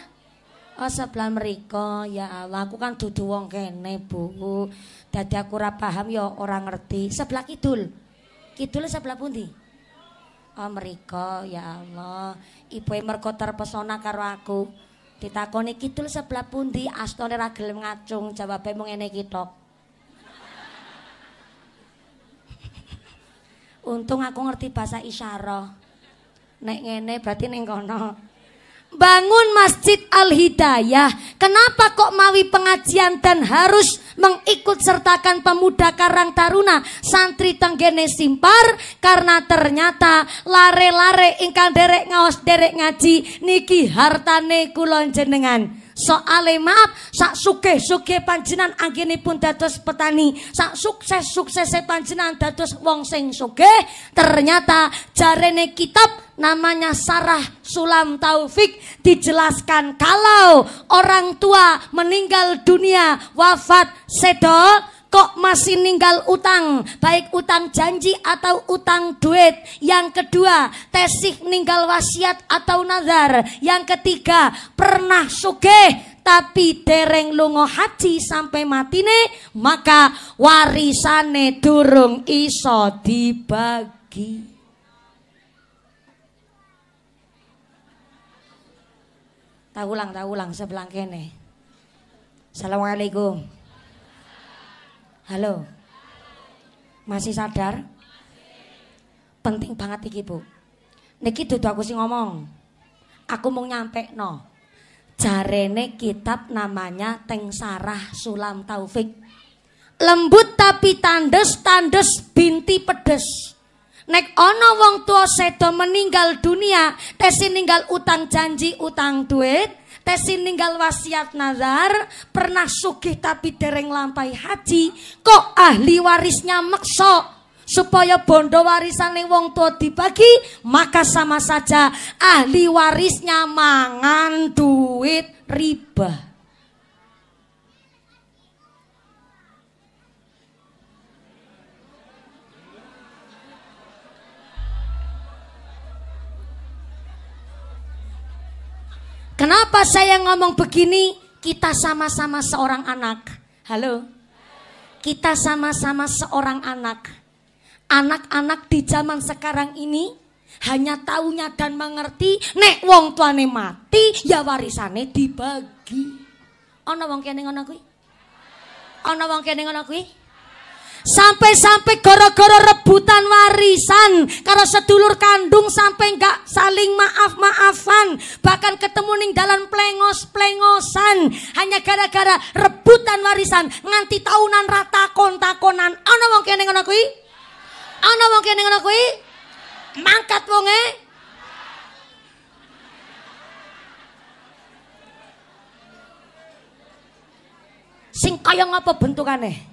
Oh sebelah mereka ya Allah aku kan dudu wong kene Bu. Dadi aku ora paham ya orang ngerti. Sebelah kidul. Kidul sebelah pundi? Oh mereka ya Allah. Ibu mergo terpesona karo aku. Ditakoni kidul sebelah pundi astone ragil gelem ngacung jawabe mung ngene iki Untung aku ngerti bahasa isyarah. Nek ngene berarti neng kono. Bangun Masjid Al-Hidayah. Kenapa kok mawi pengajian dan harus mengikut sertakan pemuda Karang Taruna santri Tenggene Simpar karena ternyata lare-lare ingkang derek ngawas derek ngaji niki hartane kulon jenengan soale maaf sak suke suke panjenan pun dados petani sak sukses sukses panjenan dados wong sing suke ternyata jarene kitab namanya Sarah Sulam Taufik dijelaskan kalau orang tua meninggal dunia wafat sedok kok masih ninggal utang, baik utang janji atau utang duit. Yang kedua, tesik ninggal wasiat atau nazar. Yang ketiga, pernah sugeh tapi dereng lungo haji sampai mati nih maka warisane durung iso dibagi. Tahu ulang, tahu ulang sebelah kene. Assalamualaikum. Halo. Masih sadar? Penting banget iki, Bu. Niki dudu aku sing ngomong. Aku mau nyampe no. Jarene kitab namanya Teng Sarah Sulam Taufik. Lembut tapi tandes, tandes binti pedes. Nek ono wong tua sedo meninggal dunia, tesi ninggal utang janji, utang duit, Tesin ninggal wasiat nazar, pernah sugih tapi dereng lampai haji, kok ahli warisnya maksa supaya bondo warisan ning wong tua dibagi maka sama saja ahli warisnya mangan duit riba Kenapa saya ngomong begini? Kita sama-sama seorang anak. Halo. Kita sama-sama seorang anak. Anak-anak di zaman sekarang ini hanya taunya dan mengerti nek wong tuane mati ya warisane dibagi. Ana wong kene ngono kuwi? Ana wong kene ngono kuwi? Sampai-sampai gara-gara rebut maafan karena sedulur kandung sampai enggak saling maaf maafan bahkan ketemu ning dalan plengos plengosan hanya gara-gara rebutan warisan nganti tahunan rata kontakonan ana wong kene ngono kuwi ana wong kene ngono kuwi mangkat wonge sing kaya ngapa bentukane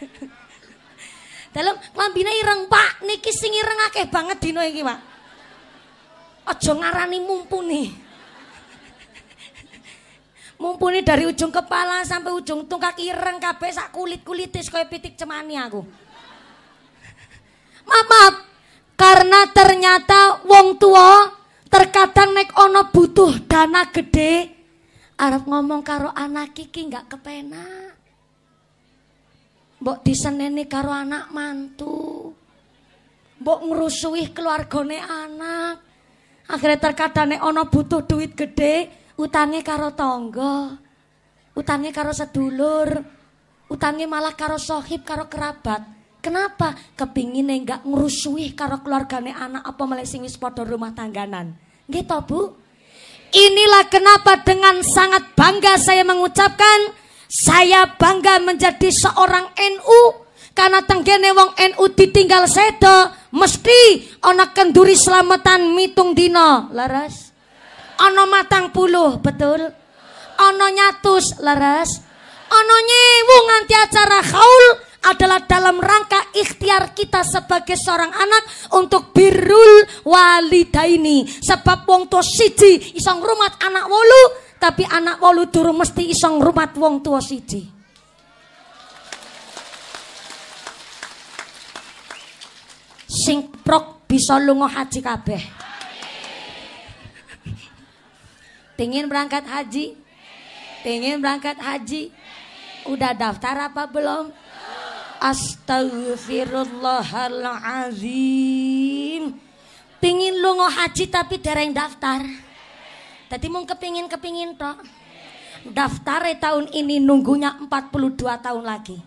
Dalam lambine ireng, Pak. Niki sing ireng akeh banget dino iki, Pak. Aja ngarani mumpuni. Mumpuni dari ujung kepala sampai ujung tungkak ireng kabeh sak kulit-kulitis kaya pitik cemani aku. Maaf, maaf. Karena ternyata wong tua terkadang nek ono butuh dana gede Arab ngomong karo anak kiki nggak kepenak. Mbok diseneni karo anak mantu. Mbok ngrusuhi keluargane anak. Akhirnya terkadane Ono butuh duit gede, utangnya karo tangga. utangnya karo sedulur. utangnya malah karo sohib, karo kerabat. Kenapa? Kepingine enggak ngrusuhi karo keluargane anak apa malah sing wis padha rumah tangganan. Nggih gitu, Bu? Inilah kenapa dengan sangat bangga saya mengucapkan saya bangga menjadi seorang NU karena tenggene wong NU ditinggal sedo mesti ana kenduri selamatan mitung dino Laras Ana matang puluh, betul. Ana nyatus, Laras Ana nyewu nganti acara haul adalah dalam rangka ikhtiar kita sebagai seorang anak untuk birul walidaini sebab wong tua siji isong rumat anak wolu tapi anak wolu durung mesti iso ngrumat wong tua siji. Sing prok bisa lunga haji kabeh. Pengen berangkat haji? Pengen berangkat haji? Udah daftar apa belum? Astagfirullahalazim. Pengin lunga haji tapi dereng daftar. Tadi mau kepingin-kepingin tok. Daftar tahun ini nunggunya 42 tahun lagi.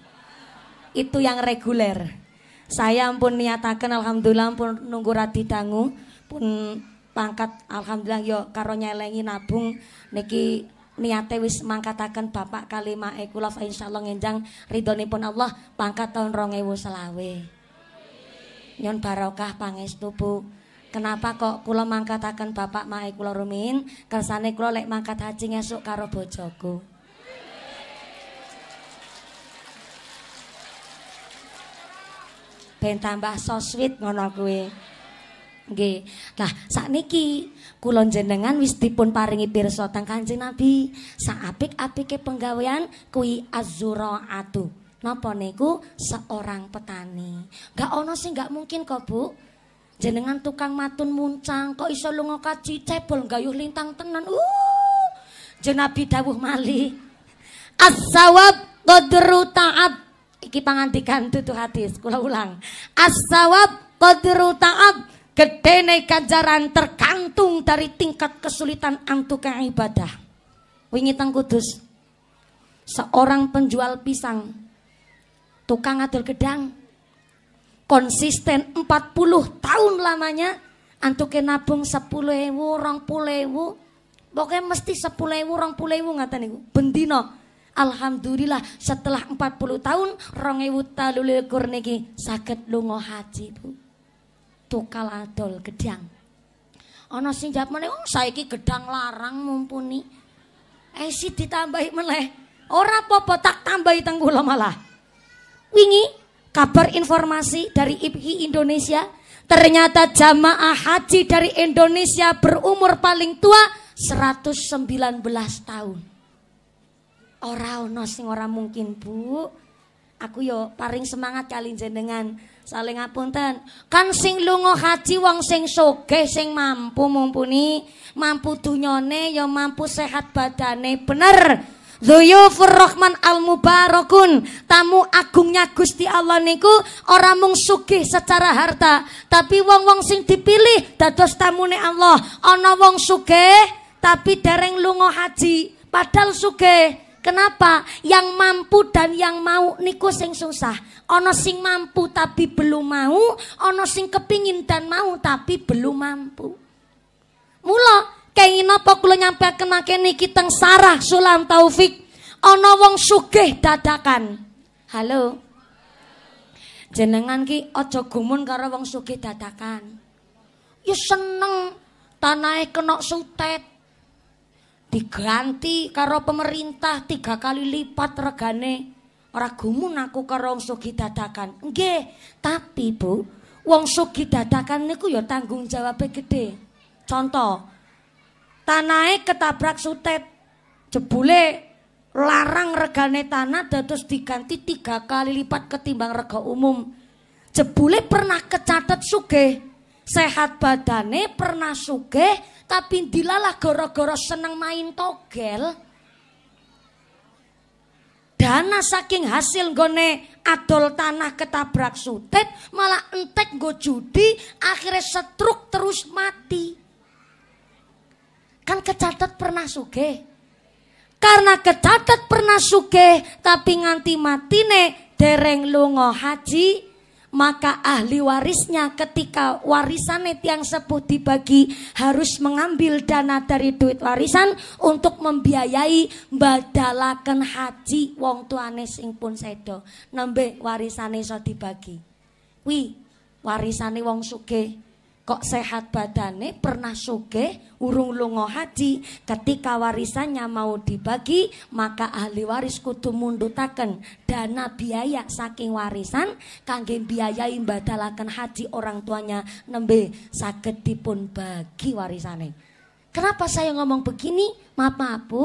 Itu yang reguler. Saya pun niatakan alhamdulillah pun nunggu rati dangu pun pangkat alhamdulillah yo karo nyelengi nabung niki niate wis mangkataken bapak kalimah kula fa insyaallah ngenjang ridhonipun Allah pangkat tahun rongewu selawe. Nyon barokah pangestu Bu. Kenapa kok kula mangkatakan bapak mae kula rumin kersane kula lek mangkat haji esuk karo bojoku. Ben tambah sweet ngono kuwi. Nggih. Nah, sakniki kula jenengan wis dipun paringi pirsa teng Kanjeng Nabi. Sak apik-apike penggawean kuwi azzuraatu. Napa niku seorang petani. Gak ono sih gak mungkin kok, Bu. Jenengan tukang matun muncang kok iso lunga kaji cebol gayuh lintang tenan. Uh. Jenabi dawuh mali. As-sawab qadru ta'ab. Iki pangandikan tutu hadis kula ulang. As-sawab qadru ta'ab. Gedene ganjaran tergantung dari tingkat kesulitan antuka ibadah. Wingi teng Kudus seorang penjual pisang tukang adol gedang konsisten 40 tahun lamanya antuke nabung 10.000 20.000 pokoknya mesti 10.000 20.000 ngata niku bendina Alhamdulillah setelah 40 tahun rongewu talulil niki sakit lungo haji bu tukal adol gedang ono sing jawab meneh oh, saiki gedang larang mumpuni esi eh, ditambahi meleh ora popo tak tambahi teng malah wingi kabar informasi dari IPI Indonesia, ternyata jamaah haji dari Indonesia berumur paling tua 119 tahun. Orang ono sing ora mungkin, Bu. Aku yo paling semangat kali jenengan. Saling apunten Kan sing lungo haji wong sing soge sing mampu mumpuni, mampu dunyone yo mampu sehat badane, bener. Dhuyufur Rahman Al Mubarakun, tamu agungnya Gusti Allah niku ora mung sugih secara harta, tapi wong-wong sing dipilih dados tamune Allah. Ana wong sugih tapi dereng lunga haji, padahal sugih. Kenapa? Yang mampu dan yang mau niku sing susah. Ono sing mampu tapi belum mau, ono sing kepingin dan mau tapi belum mampu. Mula Kenging napa kula nyampakenake niki teng Sarah Sulam Taufik. Ana wong sugih dadakan. Halo. Jenengan ki aja gumun karo wong sugih dadakan. Ya seneng tanahe kena sutet. Diganti karo pemerintah tiga kali lipat regane. Ora gumun aku karo wong sugih dadakan. Nggih, tapi Bu, wong sugih dadakan niku ya tanggung jawabnya gede. Contoh, tanahnya ketabrak sutet. Jebule larang regane tanah terus diganti tiga kali lipat ketimbang rega umum. Jebule pernah kecatet suge, Sehat badane pernah suge, tapi dilalah goro goro seneng main togel. Dana saking hasil gone adol tanah ketabrak sutet malah entek go judi akhirnya setruk terus mati. Kan kecatat pernah suge, Karena kecatat pernah suge, tapi nganti matine dereng lungo haji, maka ahli warisnya ketika warisan yang sepuh dibagi harus mengambil dana dari duit warisan untuk membiayai badalakan haji wong tuane sing pun sedo nembe warisane so dibagi wi warisane wong sugih kok sehat badane pernah suge urung lungo haji ketika warisannya mau dibagi maka ahli waris kudu mundutaken dana biaya saking warisan kangge biayai badalaken haji orang tuanya nembe saged dipun bagi warisane kenapa saya ngomong begini maaf maaf Bu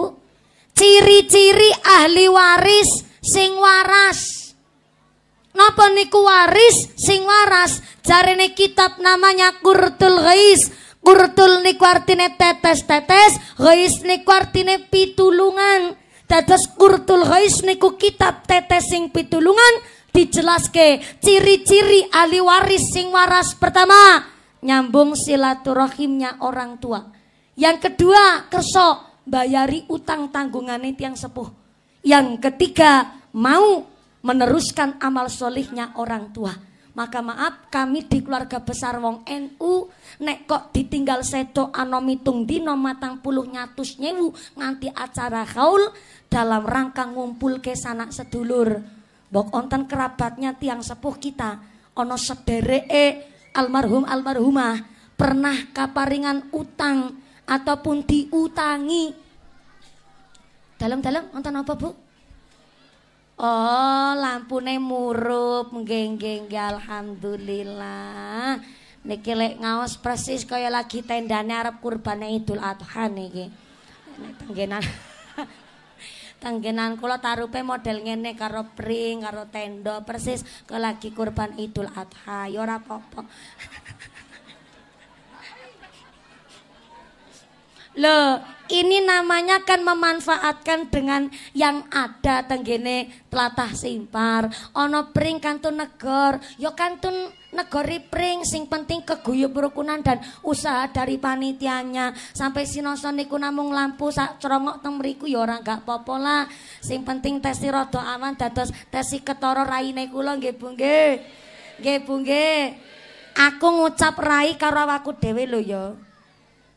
ciri-ciri ahli waris sing waras Napa niku waris sing waras? Jarene kitab namanya Qurtul Ghais. Qurtul niku artine tetes-tetes, Ghais niku artine pitulungan. Dados Qurtul Ghais niku kitab tetes sing pitulungan dijelaske ciri-ciri ahli waris sing waras pertama nyambung silaturahimnya orang tua. Yang kedua, kerso bayari utang tanggungane tiang sepuh. Yang ketiga, mau meneruskan amal solihnya orang tua. Maka maaf kami di keluarga besar wong NU nek kok ditinggal seto anomitung di dino matang puluh nyatus nyewu nganti acara haul dalam rangka ngumpul ke sana sedulur. Bok onten kerabatnya tiang sepuh kita ono e, almarhum almarhumah pernah kaparingan utang ataupun diutangi. Dalam-dalam onten apa bu? Oh, lampune murup. Nggih, nggih, alhamdulillah. Niki lek ngaos persis kaya lagi tendane arep kurban Idul Adha niki. Nek tenggenan Tenggenan kula tarupe model ngene karo pring, karo tenda persis kaya lagi kurban Idul Adha. Ya ora apa-apa. Loh, ini namanya kan memanfaatkan dengan yang ada tenggene telatah simpar ono pring kantun negor yo kantun negori pring sing penting keguyub rukunan dan usaha dari panitianya sampai sinoson niku namung lampu sak cerongok teng mriku ya ora gak popo lah sing penting tesi rodo aman dados tesi ketoro raine kula nggih Bu nggih nggih Bu aku ngucap rai karo aku dhewe lho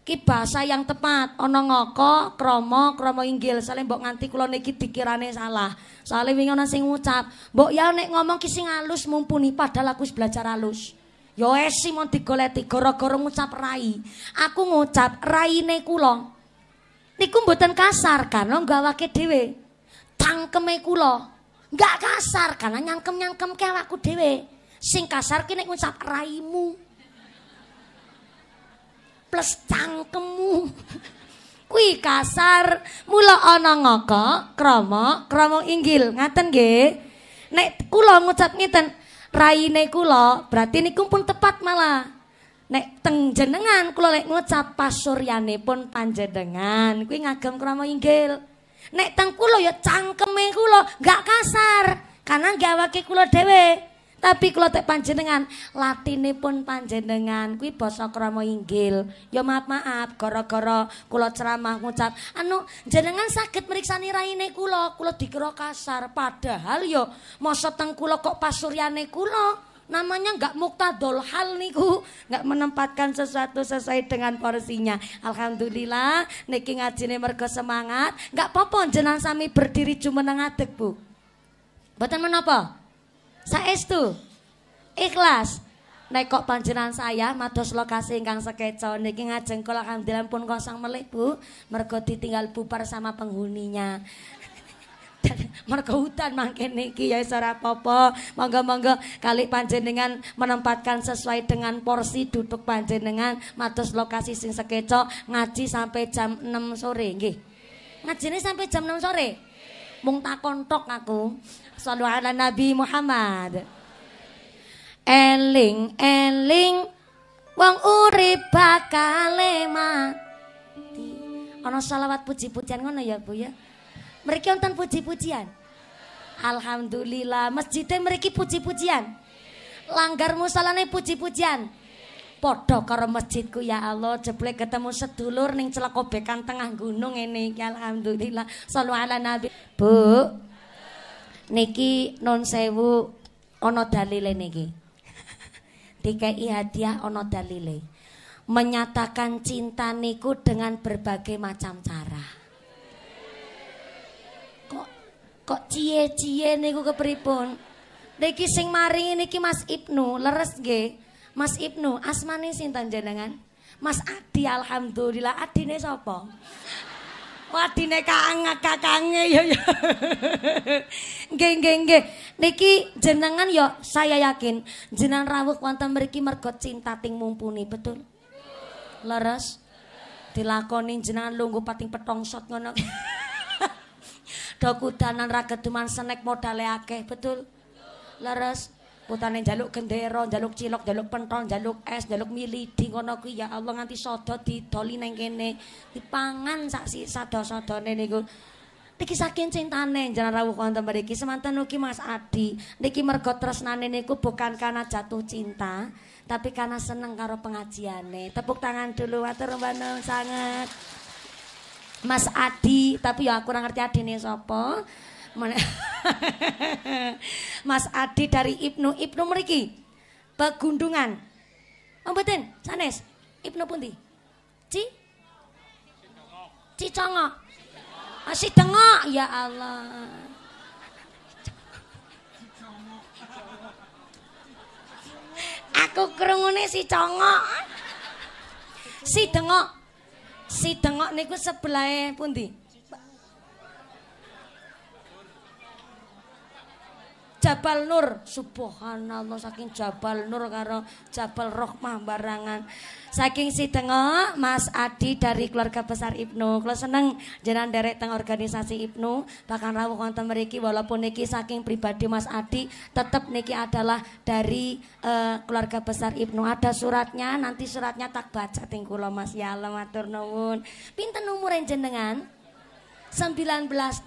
ki bahasa yang tepat ono ngoko kromo, kromo inggil saling bok nganti kula niki dikirane salah saling wingi ana sing ngucap bok ya nek ngomong kising halus mumpuni padahal aku belajar halus yo esi mon digoleti gara-gara ngucap rai aku ngucap ne kula niku mboten kasar karena nggawake dhewe cangkeme kulo, nggak kasar karena nyangkem-nyangkem ke aku dhewe sing kasar ki ngucap raimu plus cangkemmu. kui kasar, mula ana ngoko, kromo, inggil, ngaten ge. Nek kulo ngucap ngiten, nek kulo, berarti nikumpun tepat malah. Nek teng jenengan kulo nek ngucap pasuryane pun panjenengan, kui ngagem kromo inggil. Nek teng kulo ya cangkeme kulo, gak kasar. Karena gawake kulo dewe. Tapi kalau tak panjenengan latine pun panjenengan Kui bosok kromo inggil. Ya maaf-maaf koro koro, kulo ceramah ngucap anu jenengan sakit meriksa raine kulo. Kulo dikira kasar padahal yo, ya, masa teng kulo kok pasuryane kulo. namanya nggak muktadol hal niku nggak menempatkan sesuatu sesuai dengan porsinya alhamdulillah niki ngajine mergo semangat nggak popon jenang sami berdiri cuma ngadeg bu Boten menapa? Saestu. Ikhlas. Nek kok panjenengan saya mados lokasi ingkang sekeca niki ngajeng kula kandilan pun kosong melih Bu, mergo ditinggal bubar sama penghuninya. mergo hutan mangke niki ya ora apa-apa. Monggo-monggo kali panjenengan menempatkan sesuai dengan porsi duduk panjenengan matos lokasi sing sekeco ngaji sampai jam 6 sore nggih. Ngajine sampai jam 6 sore mung takon tok aku. Sallu ala Nabi Muhammad. Eling eling wong urip bakal mati. Ana selawat puji-pujian ngono ya Bu ya. Mereka wonten puji-pujian. Alhamdulillah masjidnya mereka puji-pujian. Langgar musalane puji-pujian podo karo masjidku ya Allah, jeblek ketemu sedulur ning celakobekan tengah gunung ini. alhamdulillah. Sallu ala Nabi. Bu. Niki non sewu ono dalile niki. dikai hadiah ono dalile. Menyatakan cinta niku dengan berbagai macam cara. kok cie-cie niku kepripun niki sing maringi niki Mas Ibnu leres nggih Mas Ibnu, asmane sinten jenengan? Mas Adi alhamdulillah. Adine sapa? Wadine kakang kakange ya ya. Nggih nggih nggih. Niki jenengan ya saya yakin jenengan rawuh wonten mriki mergo cinta ting mumpuni, betul? Leres? Dilakoni jenengan lunggu pating petong shot ngono. Do kudanan ra geduman senek modale akeh, betul? Leres? utane jaluk gendera, jaluk cilok, jaluk pentol, jaluk es, jaluk milidi ngono kuwi ya Allah nganti sodo didoli nang kene. Dipangan sak sado-sadone niku. Niki saking cintane jeneng rawuh wonten mriki semanten ugi Mas Adi. Niki mergo tresnane niku bukan karena jatuh cinta, tapi karena seneng karo pengajiane. Tepuk tangan dulu atur sangat. Mas Adi, tapi ya aku ora ngerti adine sapa. Mas Adi dari Ibnu Ibnu meriki Pegundungan. Oh, mboten sanes Ibnu Punti Ci Ci congo, ah, si tengok ya Allah. Aku kerungune si congo, Si dengok. Si dengok niku sebelah Punti Jabal Nur. Subhanallah saking Jabal Nur karo Jabal Rohmah barangan. Saking si tengok Mas Adi dari keluarga besar Ibnu. Kalau seneng jalan derek teng organisasi Ibnu, bahkan rawuh konten meriki walaupun niki saking pribadi Mas Adi, tetap niki adalah dari uh, keluarga besar Ibnu. Ada suratnya, nanti suratnya tak baca ting Mas. Ya Allah matur nuwun. Pinten dengan jenengan? 19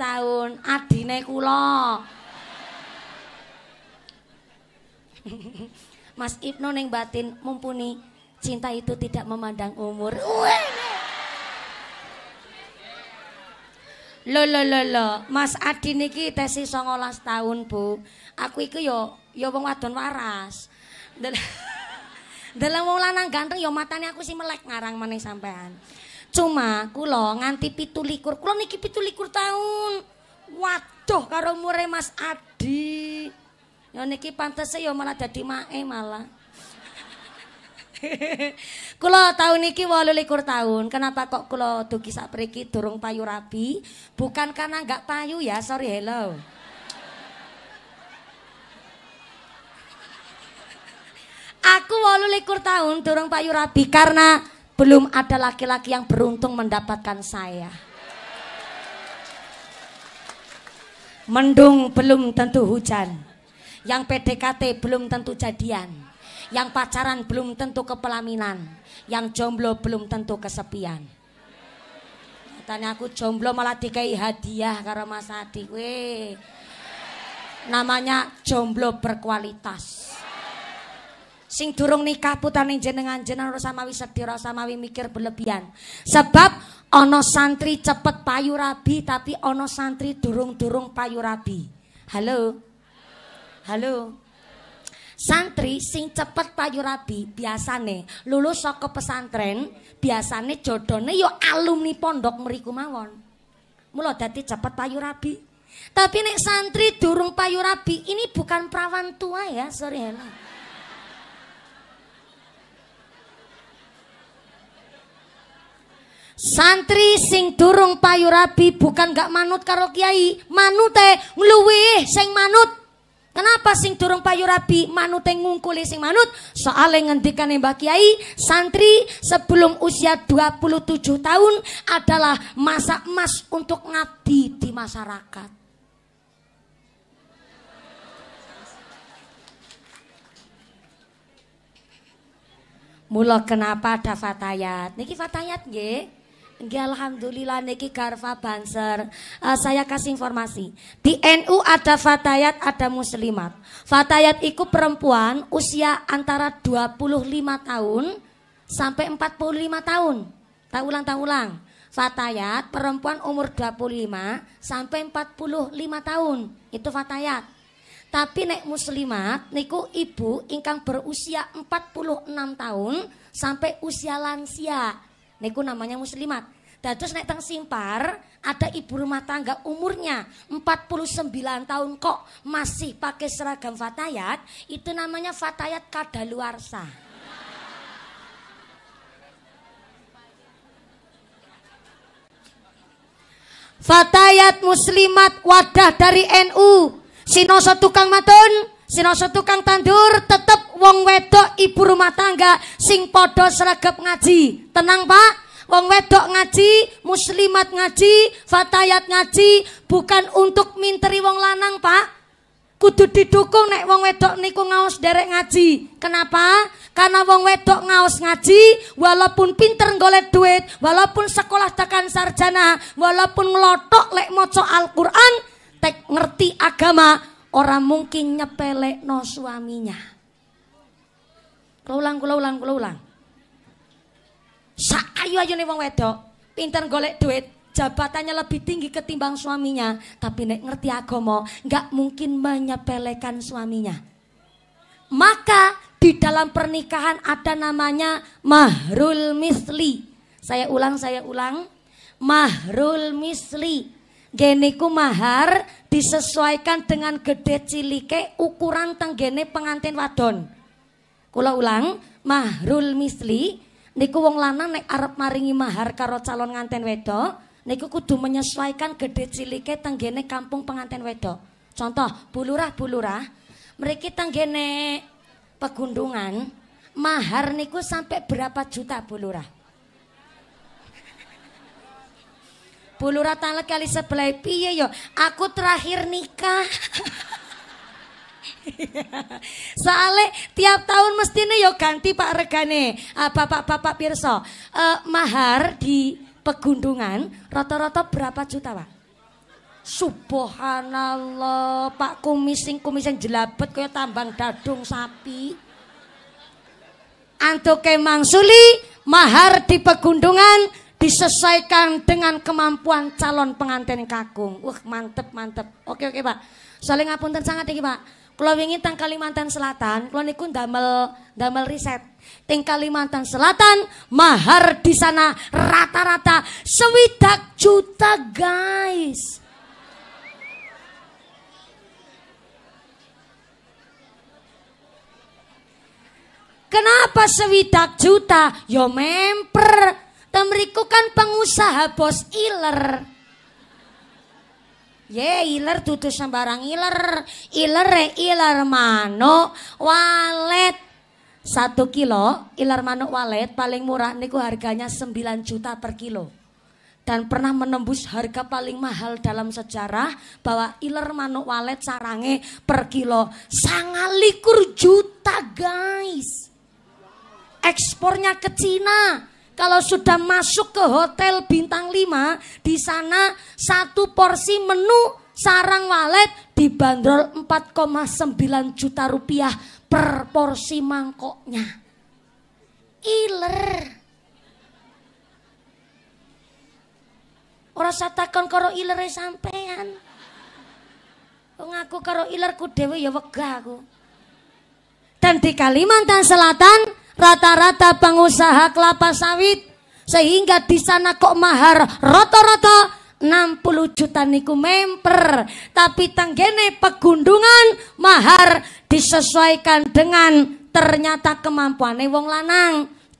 tahun adine kula. Mas Ibnu neng batin mumpuni cinta itu tidak memandang umur. Lo lo lo lo, Mas Adi niki tesi songolas tahun bu. Aku iku yo yo bang wadon waras. Dalam wong lanang ganteng yo matanya aku sih melek ngarang mana sampean. Cuma lo nganti pitu likur, kula niki pitu likur tahun. Waduh karo umure Mas Adi. Yo niki pantese ya malah dadi mae malah. kula tahun niki 28 tahun. Kenapa kok kula dugi sapriki durung payu rabi? Bukan karena nggak payu ya, sorry hello. Aku walu likur tahun durung payu rabi karena belum ada laki-laki yang beruntung mendapatkan saya. Mendung belum tentu hujan. Yang PDKT belum tentu jadian. Yang pacaran belum tentu kepelaminan. Yang jomblo belum tentu kesepian. Katanya aku jomblo malah dikai hadiah karena Mas Adi. Weh. Namanya jomblo berkualitas. Sing durung nikah putane jenengan jenengan ora mawi sedih, ora samawi mikir berlebihan. Sebab ono santri cepet payu rabi tapi ono santri durung-durung payu rabi. Halo. Halo. Santri sing cepet payu rabi biasane lulus saka pesantren, biasane jodone yo ya alumni pondok mriku mawon. Mula dadi cepet payu rabi. Tapi nek santri durung payu rabi, ini bukan perawan tua ya, sorry Hela. Santri sing durung payu rabi bukan gak manut karo kiai, manute ngluwih sing manut. Kenapa sing durung payu rabi manute ngungkuli sing manut? Soale ngendikan Mbah Kiai, santri sebelum usia 27 tahun adalah masa emas untuk ngabdi di masyarakat. Mula kenapa ada fatayat? Niki fatayat nggih. Ya, Alhamdulillah niki Garfa Banser. Uh, saya kasih informasi. Di NU ada fatayat, ada muslimat. Fatayat itu perempuan usia antara 25 tahun sampai 45 tahun. Tak ulang, tak ulang. Fatayat perempuan umur 25 sampai 45 tahun. Itu fatayat. Tapi nek muslimat niku ibu ingkang berusia 46 tahun sampai usia lansia. Niku namanya muslimat. terus naik tang Simpar ada ibu rumah tangga umurnya 49 tahun kok masih pakai seragam fatayat, itu namanya fatayat kadaluarsa. Fatayat muslimat wadah dari NU. Sinoso tukang matun. Sinoso tukang tandur tetep wong wedok ibu rumah tangga sing podo seragap ngaji. Tenang Pak, wong wedok ngaji, muslimat ngaji, fatayat ngaji, bukan untuk minteri wong lanang Pak. Kudu didukung nek wong wedok niku ngaos derek ngaji. Kenapa? Karena wong wedok ngaos ngaji, walaupun pinter golek duit, walaupun sekolah tekan sarjana, walaupun ngelotok lek maca Al-Qur'an, tek ngerti agama, Orang mungkin nyepelek no suaminya. Kelulang, ulang, kula ulang, kula ulang. Sak ayu nih, wong wedok, pinter golek duit, jabatannya lebih tinggi ketimbang suaminya, tapi nek ngerti agomo. nggak mungkin menyepelekan suaminya. Maka di dalam pernikahan ada namanya mahrul misli. Saya ulang, saya ulang. Mahrul misli geniku mahar disesuaikan dengan gede cilike ukuran tenggene pengantin wadon. Kula ulang, mahrul misli niku wong lanang nek arep maringi mahar karo calon nganten wedok, niku kudu menyesuaikan gede cilike tenggene kampung pengantin wedok. Contoh, bulurah-bulurah, mereka tenggene pegundungan, mahar niku sampai berapa juta bulurah? bulu ratalet kali sebelah piye yo. Aku terakhir nikah. Soale tiap tahun mestine yo ganti Pak regane. Ah, bapak-bapak pirsa, uh, mahar di pegundungan rata-rata berapa juta, Pak? Subhanallah, Pak kumising kumising jelabet kaya tambang dadung sapi. Antuke mangsuli mahar di pegundungan disesuaikan dengan kemampuan calon pengantin kakung. Wah, mantep, mantep. Oke, oke, Pak. Soalnya ngapunten sangat ya Pak. Kalau ingin tang Kalimantan Selatan, kalau niku damel damel riset. ting Kalimantan Selatan, mahar di sana rata-rata sewidak juta guys. Kenapa sewidak juta? Yo ya, memper Temriku kan pengusaha bos iler. Ye iler dudu sembarang iler. Iler re iler mano walet. Satu kilo iler mano walet paling murah niku harganya 9 juta per kilo. Dan pernah menembus harga paling mahal dalam sejarah bahwa iler manuk walet sarange per kilo sangat likur juta guys. Ekspornya ke Cina kalau sudah masuk ke hotel bintang 5, di sana satu porsi menu sarang walet dibanderol 4,9 juta rupiah per porsi mangkoknya. Iler. Orang satakan karo ilere sampean. Ngaku karo ilerku dewe ya wegah aku. Dan di Kalimantan Selatan rata-rata pengusaha kelapa sawit sehingga di sana kok mahar rata-rata 60 juta niku memper tapi tanggene pegundungan mahar disesuaikan dengan ternyata kemampuannya wong lanang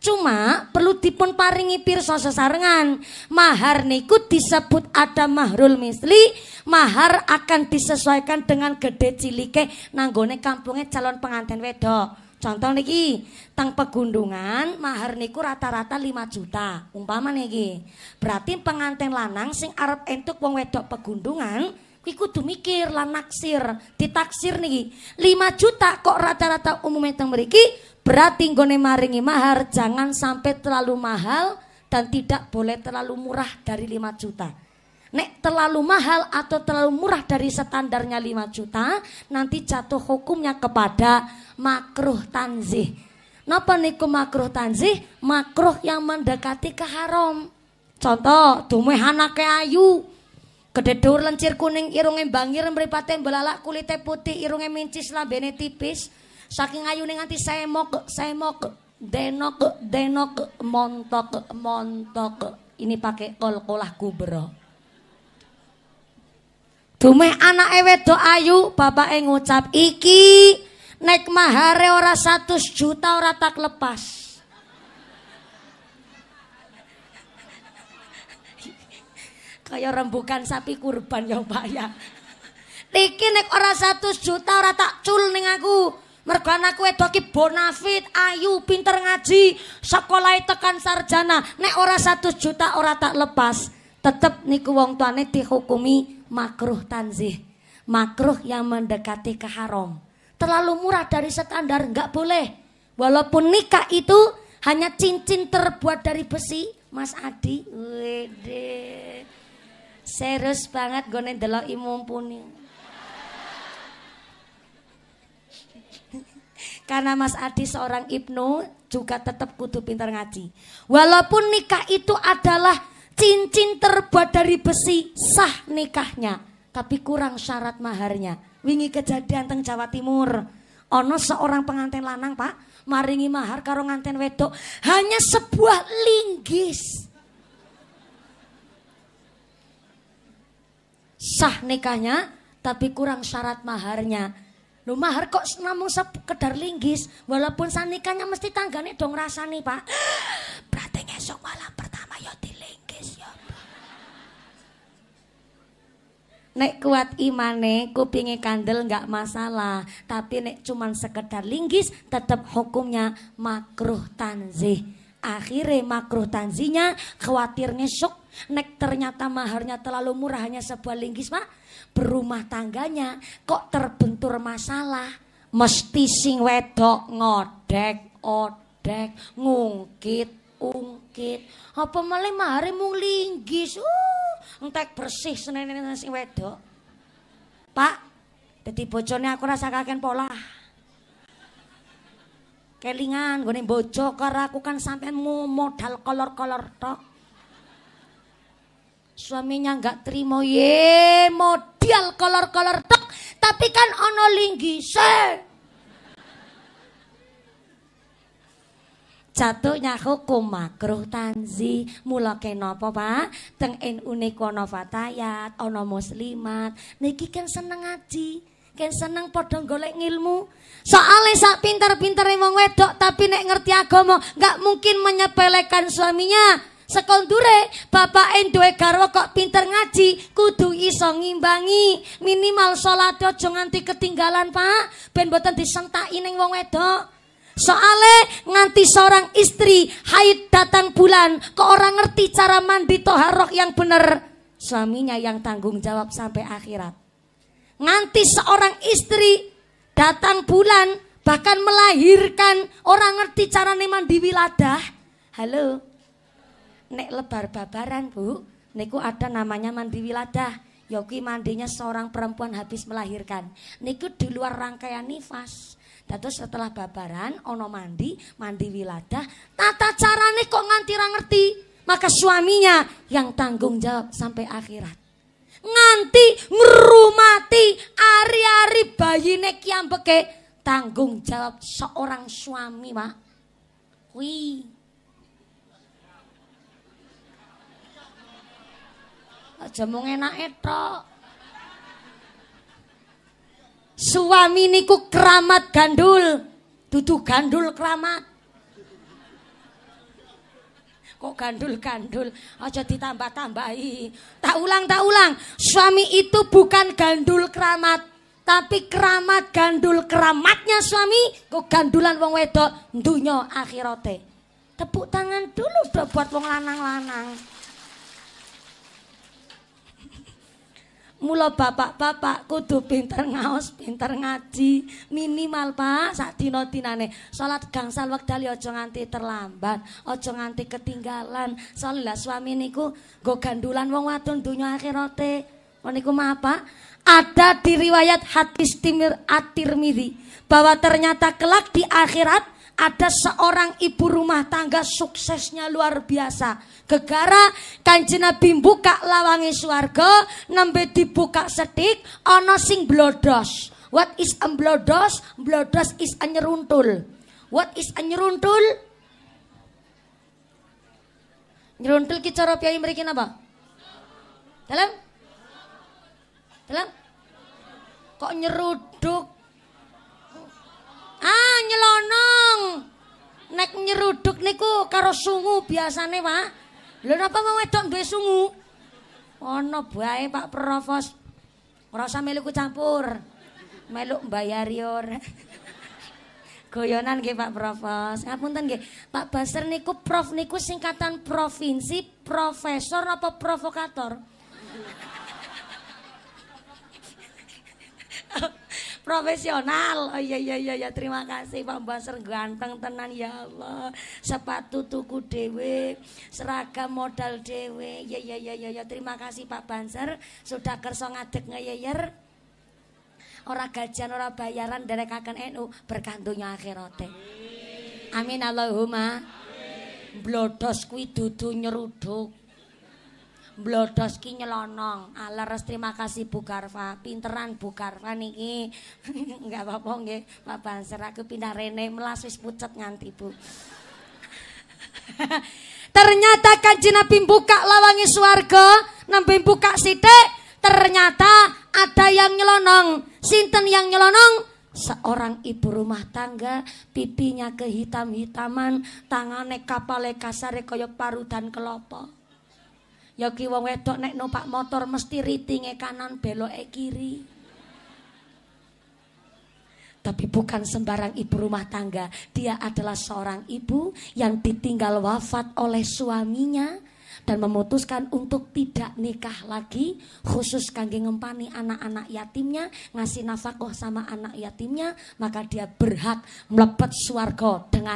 cuma perlu dipun paringi pirsa sesarengan mahar niku disebut ada mahrul misli mahar akan disesuaikan dengan gede cilike nanggone kampungnya calon pengantin wedok Contoh niki, tang pegundungan mahar niku rata-rata 5 juta. Umpama niki. Berarti pengantin lanang sing arep entuk wong wedok pegundungan kuwi kudu mikir lan naksir, ditaksir niki. 5 juta kok rata-rata umumnya teng memiliki? berarti nggone maringi mahar jangan sampai terlalu mahal dan tidak boleh terlalu murah dari 5 juta. Nek terlalu mahal atau terlalu murah dari standarnya 5 juta, nanti jatuh hukumnya kepada makruh tanzih. Napa niku makruh tanzih? Makruh yang mendekati ke haram. Contoh, dumeh ke ayu, Kededur lencir kuning irungnya bangir meripatin belalak kulite putih irungnya mincis bene tipis saking ayu nih nanti saya saya saya mok, denok denok montok montok ini pakai kol kolah kubro anak ewe do ayu, bapake ngucap, "Iki nek mahare ora 100 juta ora tak lepas." Kayak rembukan sapi kurban ya, Pak ya. Iki nek ora 100 juta ora tak cul ning aku. Mergo anakku wedok bonafit, ayu, pinter ngaji, sekolahe tekan sarjana. Nek ora 100 juta ora tak lepas. Tetep niku wong tuane dihukumi makruh tanzih. Makruh yang mendekati ke haram. Terlalu murah dari standar, nggak boleh. Walaupun nikah itu hanya cincin terbuat dari besi, Mas Adi. Wede. Serius banget gue nendelok imum puni. Karena Mas Adi seorang ibnu juga tetap kudu pintar ngaji. Walaupun nikah itu adalah cincin terbuat dari besi sah nikahnya tapi kurang syarat maharnya wingi kejadian teng Jawa Timur ono seorang pengantin lanang pak maringi mahar karo nganten wedok hanya sebuah linggis sah nikahnya tapi kurang syarat maharnya Lu mahar kok namun sekedar linggis walaupun sanikahnya mesti tanggane dong rasa nih pak berarti esok malam pertama yotiling. Ya Nek kuat imane, kupingi kandel nggak masalah. Tapi nek cuman sekedar linggis, tetap hukumnya makruh tanzih. Akhirnya makruh tanzinya khawatirnya syuk. Nek ternyata maharnya terlalu murah hanya sebuah linggis mak Berumah tangganya kok terbentur masalah. Mesti sing wedok ngodek, odek, ngungkit, ungkit. Apa malah mari mung linggis. Uh, entek bersih senene sing wedok. Pak, dadi bocornya aku rasa kakek pola. Kelingan gue bocor karena aku kan sampai mau modal kolor-kolor tok. Suaminya nggak terima ye modal kolor-kolor tok, tapi kan ono linggis. jatuhnya hukum makruh tanzi mula kenapa Pak teng NU niku ono fatayat ana muslimat niki kan seneng ngaji kan seneng golek ilmu soalnya sak pinter-pinter wong wedok tapi nek ngerti agama nggak mungkin menyepelekan suaminya sekondure bapak duwe garwa kok pinter ngaji kudu iso ngimbangi minimal salat aja nganti ketinggalan Pak ben boten disentaki ning wong wedok Soale nganti seorang istri haid datang bulan ke orang ngerti cara mandi toharok yang benar Suaminya yang tanggung jawab sampai akhirat. Nganti seorang istri datang bulan bahkan melahirkan orang ngerti cara mandi wiladah. Halo. Nek lebar babaran, Bu. Niku ada namanya mandi wiladah. Yoki ya mandinya seorang perempuan habis melahirkan. Niku di luar rangkaian nifas Terus setelah babaran ono mandi, mandi wiladah, tata carane kok nganti ra ngerti. Maka suaminya yang tanggung jawab sampai akhirat. Nganti ngerumati ari-ari yang beke tanggung jawab seorang suami, Pak. Wih. Aja mau enak tok. Suami niku keramat gandul. duduk gandul keramat. Kok gandul-gandul? Aja ditambah-tambahi. Tak ulang, tak ulang. Suami itu bukan gandul keramat. Tapi keramat gandul keramatnya suami kok gandulan wong wedok dunya akhirate. Tepuk tangan dulu buat wong lanang-lanang. Mula bapak-bapak kudu pinter ngaos, pinter ngaji. Minimal Pak saat dina tinane. Salat gangsal wekdal ojo ya nganti terlambat, ojo nganti ketinggalan. Soalnya suami niku nggo gandulan wong wadon donya akhirate. Niku maaf Pak, ada di riwayat hadis Timir at bahwa ternyata kelak di akhirat ada seorang ibu rumah tangga suksesnya luar biasa. Gegara kanji Nabi buka lawangi suarga nembe dibuka sedik, ono sing blodos. What is a blodos? Blodos is a nyeruntul. What is a nyeruntul? Nyeruntul ki cara piyai mereka napa? Dalam? Dalam? Kok nyeruduk? Ah, nyelonong. Nek nyeruduk niku karo sungu biasane, Pak. Lho napa mau wedok duwe sungu? Ana bae Pak Profos. Ora usah melu campur. Meluk mbayarior. ora. Goyonan nggih Pak Profos. Ngapunten nggih. Pak Baser niku Prof niku singkatan provinsi, profesor apa provokator? profesional. Oh iya iya iya ya terima kasih Pak Basar ganteng tenan ya Allah. Sepatu tuku dewe, seragam modal dewe. Ya iya, iya iya iya terima kasih Pak Banser sudah kerso ngadeg ngeyer, Ora gajian ora bayaran kakan NU berkantunya akhirate. Amin Allahumma. Amin. Blodos kuwi dudu nyeruduk. Blodos ki nyelonong. Leres terima kasih Bu Karva. Pinteran Bu Karva niki. nggak apa-apa nggih, Pak Banser aku pindah rene melas wis pucet nganti Bu. Ternyata kanji Nabi buka lawangi suarga nabi buka sidik, ternyata ada yang nyelonong. Sinten yang nyelonong? Seorang ibu rumah tangga, pipinya kehitam-hitaman, tangane kapale kasare koyok parutan kelopok. Ya ki wong wedok nek numpak motor mesti ritinge kanan beloke kiri. Tapi bukan sembarang ibu rumah tangga, dia adalah seorang ibu yang ditinggal wafat oleh suaminya dan memutuskan untuk tidak nikah lagi khusus kangge ngempani anak-anak yatimnya ngasih nafkah sama anak yatimnya maka dia berhak melepet swarga dengan